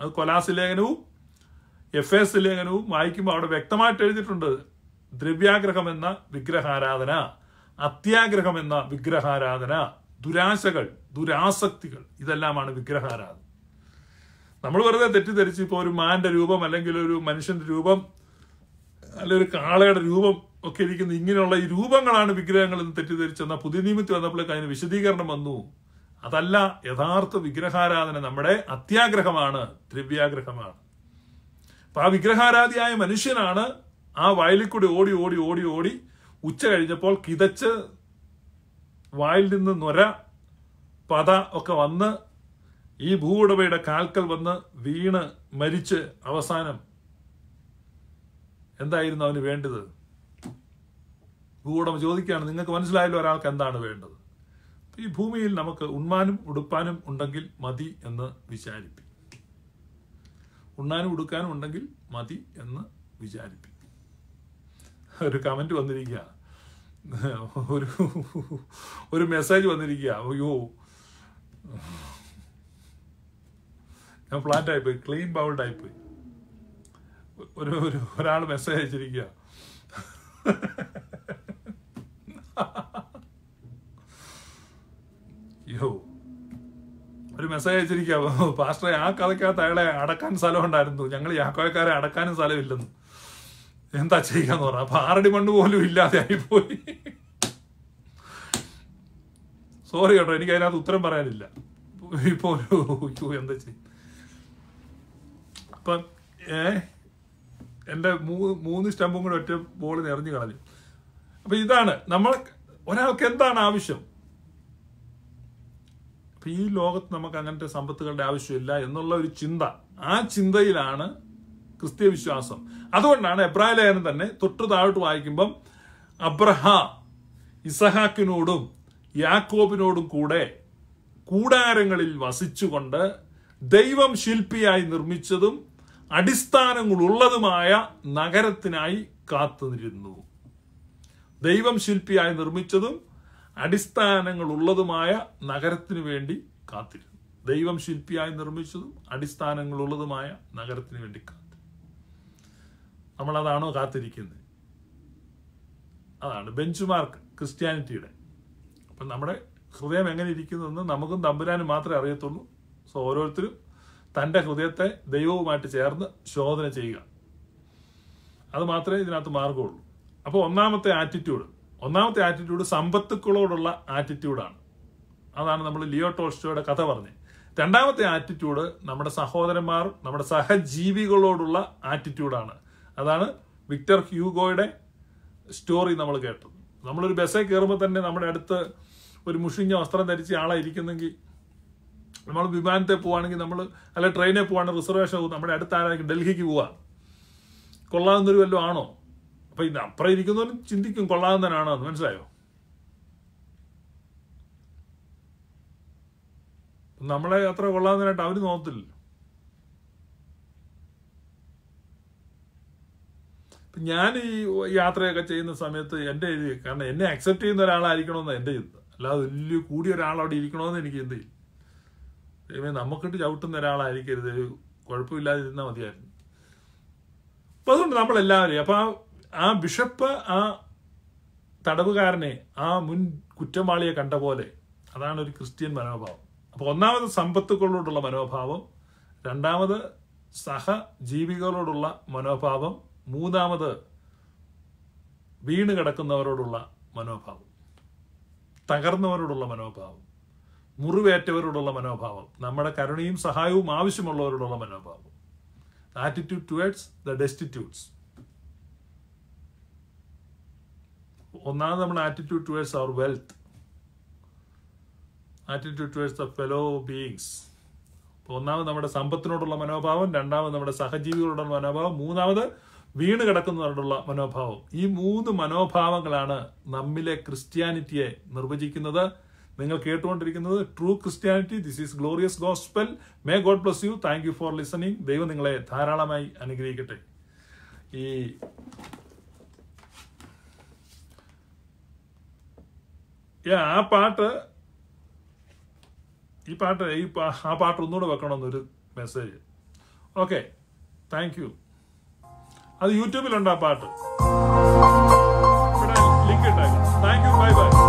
അത് കൊലാസ് ലേഖനവും എഫ് എസ് ലേഖനവും വായിക്കുമ്പോൾ അവിടെ വ്യക്തമായിട്ട് എഴുതിയിട്ടുണ്ട് ദ്രവ്യാഗ്രഹം എന്ന വിഗ്രഹാരാധന അത്യാഗ്രഹം എന്ന വിഗ്രഹാരാധന ദുരാശകൾ ദുരാസക്തികൾ ഇതെല്ലാമാണ് വിഗ്രഹാരാധന നമ്മൾ വെറുതെ തെറ്റിദ്ധരിച്ച് ഇപ്പോൾ ഒരു മാൻ്റെ രൂപം അല്ലെങ്കിൽ ഒരു മനുഷ്യന്റെ രൂപം അല്ലെങ്കിൽ ഒരു കാളയുടെ രൂപം ഒക്കെ ഇരിക്കുന്ന ഇങ്ങനെയുള്ള ഈ രൂപങ്ങളാണ് വിഗ്രഹങ്ങൾ എന്ന് പുതിയ നിയമത്തിൽ വന്നപ്പോഴേക്ക് അതിന് വിശദീകരണം വന്നു അതല്ല യഥാർത്ഥ വിഗ്രഹാരാധന നമ്മുടെ അത്യാഗ്രഹമാണ് ദ്രവ്യാഗ്രഹമാണ് അപ്പൊ ആ വിഗ്രഹാരാധിയായ മനുഷ്യനാണ് ആ വയലിൽ കൂടി ഓടി ഓടി ഓടി ഓടി ഉച്ച കഴിഞ്ഞപ്പോൾ കിതച്ച് വായിൽ നിന്ന് നൊര പത ഒക്കെ വന്ന് ഈ ഭൂവുടമയുടെ കാൽക്കൽ വന്ന് വീണ് മരിച്ച് അവസാനം എന്തായിരുന്നു അവന് വേണ്ടത് ഭൂവുടമ ചോദിക്കുകയാണ് നിങ്ങൾക്ക് മനസ്സിലായല്ലോ ഒരാൾക്ക് എന്താണ് വേണ്ടത് ഈ ഭൂമിയിൽ നമുക്ക് ഉണ്ണാനും ഉടുപ്പാനും ഉണ്ടെങ്കിൽ മതി എന്ന് വിചാരിപ്പിക്കും ഉണ്ണാനും ഉടുക്കാനും ഉണ്ടെങ്കിൽ മതി എന്ന് വിചാരിപ്പിക്കും ഒരു കമൻറ്റ് വന്നിരിക്കുക ഒരു ഒരു മെസ്സേജ് വന്നിരിക്കുക അയ്യോ ഞാൻ ഫ്ലാറ്റ് ആയിപ്പോയി ക്ലീൻ ബൗൾഡ് ആയിപ്പോയി ഒരു ഒരു ഒരാൾ മെസ്സേജ് അയച്ചിരിക്കുക മെസ്സേജ് അയച്ചിരിക്കുക പാസ്റ്ററെ ആ കഥയ്ക്കകത്ത് അയാളെ അടക്കാൻ സ്ഥലം ഉണ്ടായിരുന്നു ഞങ്ങൾ യാക്കോയക്കാരെ അടക്കാനും സ്ഥലമില്ലെന്ന് എന്താ ചെയ്യാന്ന് പറഞ്ഞു അപ്പൊ ആറടി മണ്ണ് പോലും ഇല്ലാതെ ആയിപ്പോയി സോറി കേട്ടോ എനിക്ക് അതിനകത്ത് ഉത്തരം പറയാനില്ല ഇപ്പോ ഒരു എന്താ ചെയ്യും അപ്പം ഏ എൻ്റെ മൂന്ന് മൂന്ന് സ്റ്റമ്പും കൂടെ ഒറ്റ ബോൾ നിറഞ്ഞു കളഞ്ഞു അപ്പം ഇതാണ് നമ്മൾ ഒരാൾക്ക് എന്താണ് ആവശ്യം അപ്പം ഈ ലോകത്ത് നമുക്ക് അങ്ങനത്തെ സമ്പത്തുകളുടെ ആവശ്യമില്ല എന്നുള്ള ഒരു ചിന്ത ആ ചിന്തയിലാണ് ക്രിസ്തീയ വിശ്വാസം അതുകൊണ്ടാണ് എബ്രാഹിം ലേഖനം തന്നെ തൊട്ടു താഴോട്ട് വായിക്കുമ്പം അബ്രഹ ഇസഹാക്കിനോടും യാക്കോബിനോടും കൂടെ കൂടാരങ്ങളിൽ വസിച്ചുകൊണ്ട് ദൈവം ശില്പിയായി നിർമ്മിച്ചതും അടിസ്ഥാനങ്ങളുള്ളതുമായ നഗരത്തിനായി കാത്തുനിരുന്നു ദൈവം ശില്പിയായി നിർമ്മിച്ചതും അടിസ്ഥാനങ്ങളുള്ളതുമായ നഗരത്തിന് വേണ്ടി കാത്തിരുന്നു ദൈവം ശില്പിയായി നിർമ്മിച്ചതും അടിസ്ഥാനങ്ങളുള്ളതുമായ നഗരത്തിന് വേണ്ടി കാത്തിരുന്നു നമ്മളതാണോ കാത്തിരിക്കുന്നത് അതാണ് ബെഞ്ച് മാർക്ക് ക്രിസ്ത്യാനിറ്റിയുടെ അപ്പം നമ്മുടെ ഹൃദയം എങ്ങനെ ഇരിക്കുന്നതെന്ന് നമുക്കും തമ്പുരാനും മാത്രമേ അറിയത്തുള്ളൂ സോ ഓരോരുത്തരും തൻ്റെ ഹൃദയത്തെ ദൈവവുമായിട്ട് ചേർന്ന് ശോധന ചെയ്യുക അത് മാത്രമേ ഇതിനകത്ത് മാർഗമുള്ളൂ അപ്പോൾ ഒന്നാമത്തെ ആറ്റിറ്റ്യൂഡ് ഒന്നാമത്തെ ആറ്റിറ്റ്യൂഡ് സമ്പത്തുക്കളോടുള്ള ആറ്റിറ്റ്യൂഡാണ് അതാണ് നമ്മൾ ലിയോ ടോൾസ്റ്റോയുടെ കഥ പറഞ്ഞത് രണ്ടാമത്തെ ആറ്റിറ്റ്യൂഡ് നമ്മുടെ സഹോദരന്മാർ നമ്മുടെ സഹജീവികളോടുള്ള ആറ്റിറ്റ്യൂഡാണ് അതാണ് വിക്ടർ ഹ്യൂഗോയുടെ സ്റ്റോറി നമ്മൾ കേട്ടത് നമ്മളൊരു ബസ്സിൽ കയറുമ്പോൾ തന്നെ നമ്മുടെ അടുത്ത് ഒരു മുഷിഞ്ഞ വസ്ത്രം ധരിച്ച ആളെ ഇരിക്കുന്നെങ്കിൽ നമ്മൾ വിമാനത്തെ പോവുകയാണെങ്കിൽ നമ്മൾ അല്ല ട്രെയിനിൽ പോവുകയാണെങ്കിൽ റിസർവേഷൻ നമ്മുടെ അടുത്ത് ആരായിരിക്കും ഡൽഹിക്ക് പോവാം കൊള്ളാവുന്നൊരു വല്ലതും ആണോ അപ്പൊ ഇത് അപ്പുറം ഇരിക്കുന്നവരും ചിന്തിക്കും തന്നെയാണ് അത് മനസ്സിലായോ നമ്മളെ അത്ര കൊള്ളാകുന്നതിനായിട്ട് അവര് നോക്കത്തില്ല ഞാൻ ഈ യാത്രയൊക്കെ ചെയ്യുന്ന സമയത്ത് എൻ്റെ ഇത് കാരണം എന്നെ അക്സെപ്റ്റ് ചെയ്യുന്ന ഒരാളായിരിക്കണമെന്ന് എൻ്റെ ഇത് അല്ലാതെ വലിയ കൂടിയ ഒരാൾ അവിടെ ഇരിക്കണമെന്ന് എനിക്ക് എന്ത് ചെയ്യും നമുക്കിട്ട് ചവിട്ടുന്ന ഒരാളായിരിക്കരുത് കുഴപ്പമില്ലാതിരുന്നാൽ മതിയായിരുന്നു അപ്പം അതുകൊണ്ട് നമ്മളെല്ലാവരും അപ്പം ആ ആ ബിഷപ്പ് ആ തടവുകാരനെ ആ മുൻ കുറ്റവാളിയെ കണ്ട പോലെ അതാണ് ഒരു ക്രിസ്ത്യൻ മനോഭാവം അപ്പോൾ ഒന്നാമത് സമ്പത്തുക്കളോടുള്ള മനോഭാവം രണ്ടാമത് സഹജീവികളോടുള്ള മനോഭാവം മൂന്നാമത് വീണ് കിടക്കുന്നവരോടുള്ള മനോഭാവം തകർന്നവരോടുള്ള മനോഭാവം മുറിവേറ്റവരോടുള്ള മനോഭാവം നമ്മുടെ കരുണയും സഹായവും ആവശ്യമുള്ളവരോടുള്ള മനോഭാവം ആറ്റിറ്റ്യൂഡ് ടുവേഡ്സ് ദ ഡെസ്റ്റിറ്റ്യൂഡ്സ് ഒന്നാമത് നമ്മുടെ attitude towards our wealth attitude towards the fellow beings ഒന്നാമത് നമ്മുടെ സമ്പത്തിനോടുള്ള മനോഭാവം രണ്ടാമത് നമ്മുടെ സഹജീവികളോടുള്ള മനോഭാവം മൂന്നാമത് വീണ് കിടക്കുന്നവരോടുള്ള മനോഭാവം ഈ മൂന്ന് മനോഭാവങ്ങളാണ് നമ്മിലെ ക്രിസ്ത്യാനിറ്റിയെ നിർവചിക്കുന്നത് നിങ്ങൾ കേട്ടുകൊണ്ടിരിക്കുന്നത് true Christianity this is glorious gospel may God bless you thank you for listening ദൈവം നിങ്ങളെ ധാരാളമായി അനുഗ്രഹിക്കട്ടെ ഈ ഏ ആ പാട്ട് ഈ പാട്ട് ഈ ആ പാട്ട് ഒന്നുകൂടെ വെക്കണമെന്നൊരു മെസ്സേജ് ഓക്കെ താങ്ക് യു അത് യൂട്യൂബിലുണ്ട് ആ പാട്ട് ഇവിടെ ലിങ്ക് ഇട്ടേക്കാം താങ്ക് യു ബൈ ബൈ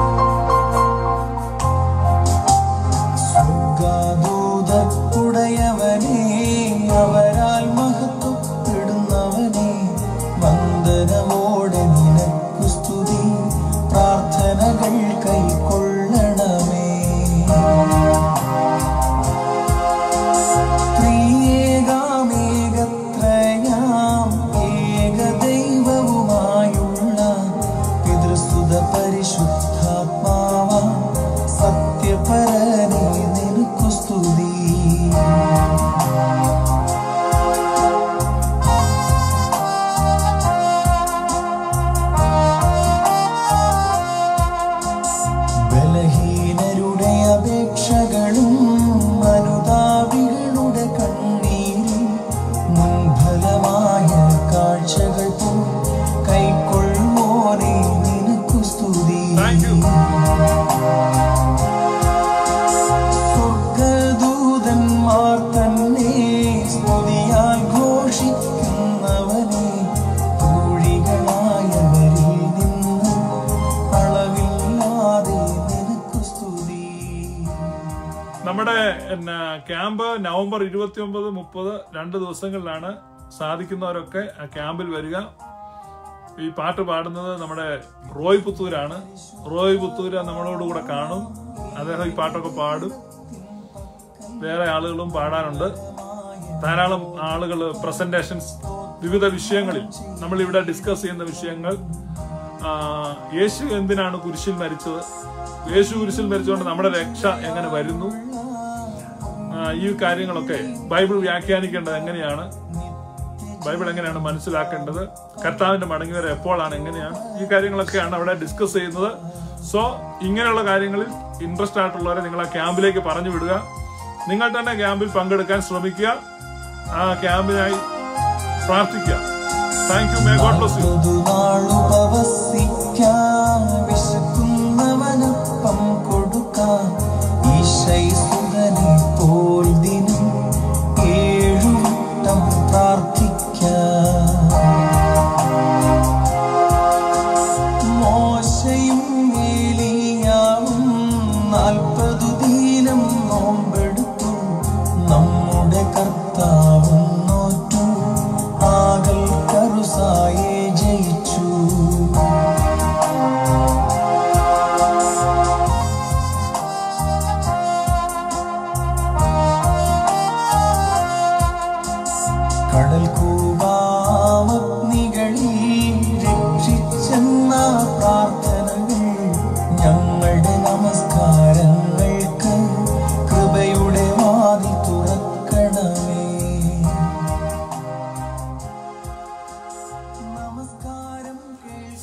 പിന്നെ ക്യാമ്പ് നവംബർ ഇരുപത്തി ഒമ്പത് മുപ്പത് രണ്ട് ദിവസങ്ങളിലാണ് സാധിക്കുന്നവരൊക്കെ ആ ക്യാമ്പിൽ വരിക ഈ പാട്ട് പാടുന്നത് നമ്മുടെ റോയ് പുത്തൂരാണ് റോയ് പുത്തൂര് നമ്മളോട് കൂടെ കാണും അദ്ദേഹം ഈ പാട്ടൊക്കെ പാടും വേറെ ആളുകളും പാടാനുണ്ട് ധാരാളം ആളുകൾ പ്രസന്റേഷൻസ് വിവിധ വിഷയങ്ങളിൽ നമ്മൾ ഇവിടെ ഡിസ്കസ് ചെയ്യുന്ന വിഷയങ്ങൾ യേശു എന്തിനാണ് കുരിശിൽ മരിച്ചത് യേശു കുരിശിൽ മരിച്ചുകൊണ്ട് നമ്മുടെ രക്ഷ എങ്ങനെ വരുന്നു ഈ കാര്യങ്ങളൊക്കെ ബൈബിൾ വ്യാഖ്യാനിക്കേണ്ടത് എങ്ങനെയാണ് ബൈബിൾ എങ്ങനെയാണ് മനസ്സിലാക്കേണ്ടത് കർത്താവിന്റെ മടങ്ങി വരെ എപ്പോഴാണ് എങ്ങനെയാണ് ഈ കാര്യങ്ങളൊക്കെയാണ് അവിടെ ഡിസ്കസ് ചെയ്യുന്നത് സോ ഇങ്ങനെയുള്ള കാര്യങ്ങളിൽ ഇൻട്രസ്റ്റ് ആയിട്ടുള്ളവരെ നിങ്ങൾ ആ ക്യാമ്പിലേക്ക് പറഞ്ഞു വിടുക നിങ്ങൾ തന്നെ ക്യാമ്പിൽ പങ്കെടുക്കാൻ ശ്രമിക്കുക ആ ക്യാമ്പിനായി പ്രാർത്ഥിക്കുക thank you may God bless you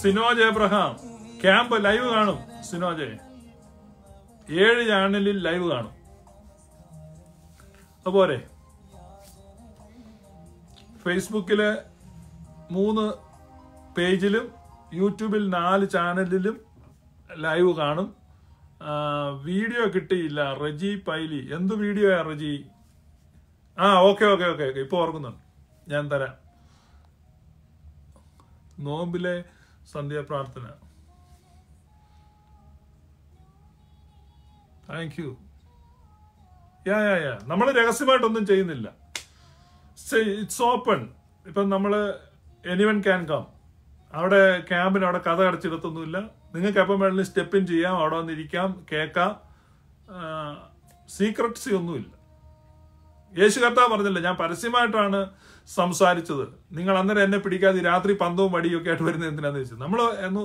Sinoj Abraham camp live കാണും സിനോജ് ഏഴ് ചാനലിൽ ലൈവ് കാണും അതുപോലെ ഫേസ്ബുക്കില് മൂന്ന് പേജിലും യൂട്യൂബിൽ നാല് ചാനലിലും ലൈവ് കാണും വീഡിയോ കിട്ടിയില്ല റജി പൈലി എന്ത് ആ റജി ആ ഓക്കെ ഓക്കെ ഓക്കെ ഓക്കെ ഇപ്പൊ ഓർക്കുന്നുണ്ട് ഞാൻ തരാം നോമ്പിലെ സന്ധ്യ പ്രാർത്ഥന താങ്ക് യു യാ യാ യാ നമ്മൾ രഹസ്യമായിട്ടൊന്നും ചെയ്യുന്നില്ല ഇറ്റ്സ് ഓപ്പൺ ഇപ്പം നമ്മൾ എനിവൺ ക്യാൻ കം അവിടെ ക്യാമ്പിന് അവിടെ കഥ അടച്ചിടത്തൊന്നുമില്ല നിങ്ങൾക്ക് എപ്പം വേണമെങ്കിലും സ്റ്റെപ്പ് ഇൻ ചെയ്യാം അവിടെ വന്നിരിക്കാം കേൾക്കാം സീക്രട്സി ഒന്നുമില്ല യേശു കർത്താവ് പറഞ്ഞില്ല ഞാൻ പരസ്യമായിട്ടാണ് സംസാരിച്ചത് നിങ്ങൾ അന്നേരം എന്നെ പിടിക്കാതെ രാത്രി പന്തവും വടിയൊക്കെ ആയിട്ട് വരുന്നത് എന്തിനാന്ന് ചോദിച്ചത് നമ്മൾ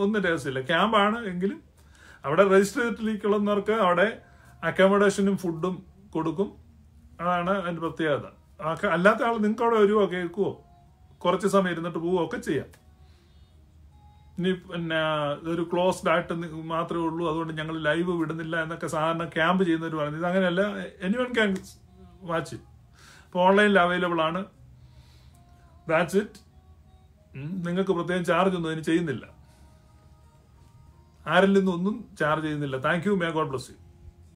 ഒന്നും രഹസ്യമില്ല ക്യാമ്പാണ് എങ്കിലും അവിടെ രജിസ്ട്രേറ്റിലേക്കുള്ളവർക്ക് അവിടെ അക്കോമഡേഷനും ഫുഡും കൊടുക്കും അതാണ് അതിൻ്റെ പ്രത്യേകത അല്ലാത്ത ആൾ നിങ്ങൾക്ക് അവിടെ വരുമോ കേൾക്കുമോ കുറച്ച് സമയം ഇരുന്നിട്ട് പോവുകയോ ഒക്കെ ചെയ്യാം ഇനി പിന്നെ ഒരു ക്ലോസ്ഡ് ആയിട്ട് മാത്രമേ ഉള്ളൂ അതുകൊണ്ട് ഞങ്ങൾ ലൈവ് വിടുന്നില്ല എന്നൊക്കെ സാധാരണ ക്യാമ്പ് ചെയ്യുന്നവർ പറയുന്നത് ഇത് അങ്ങനെയല്ല എനിവൺ ക്യാൻ വാച്ച് ഇപ്പോൾ ഓൺലൈനിൽ അവൈലബിൾ ആണ് ദാറ്റ്സ് ഇറ്റ് നിങ്ങൾക്ക് പ്രത്യേകം ചാർജ് ഒന്നും അതിന് ചെയ്യുന്നില്ല ആരിൽ നിന്നൊന്നും ചാർജ് ചെയ്യുന്നില്ല thank you may God bless U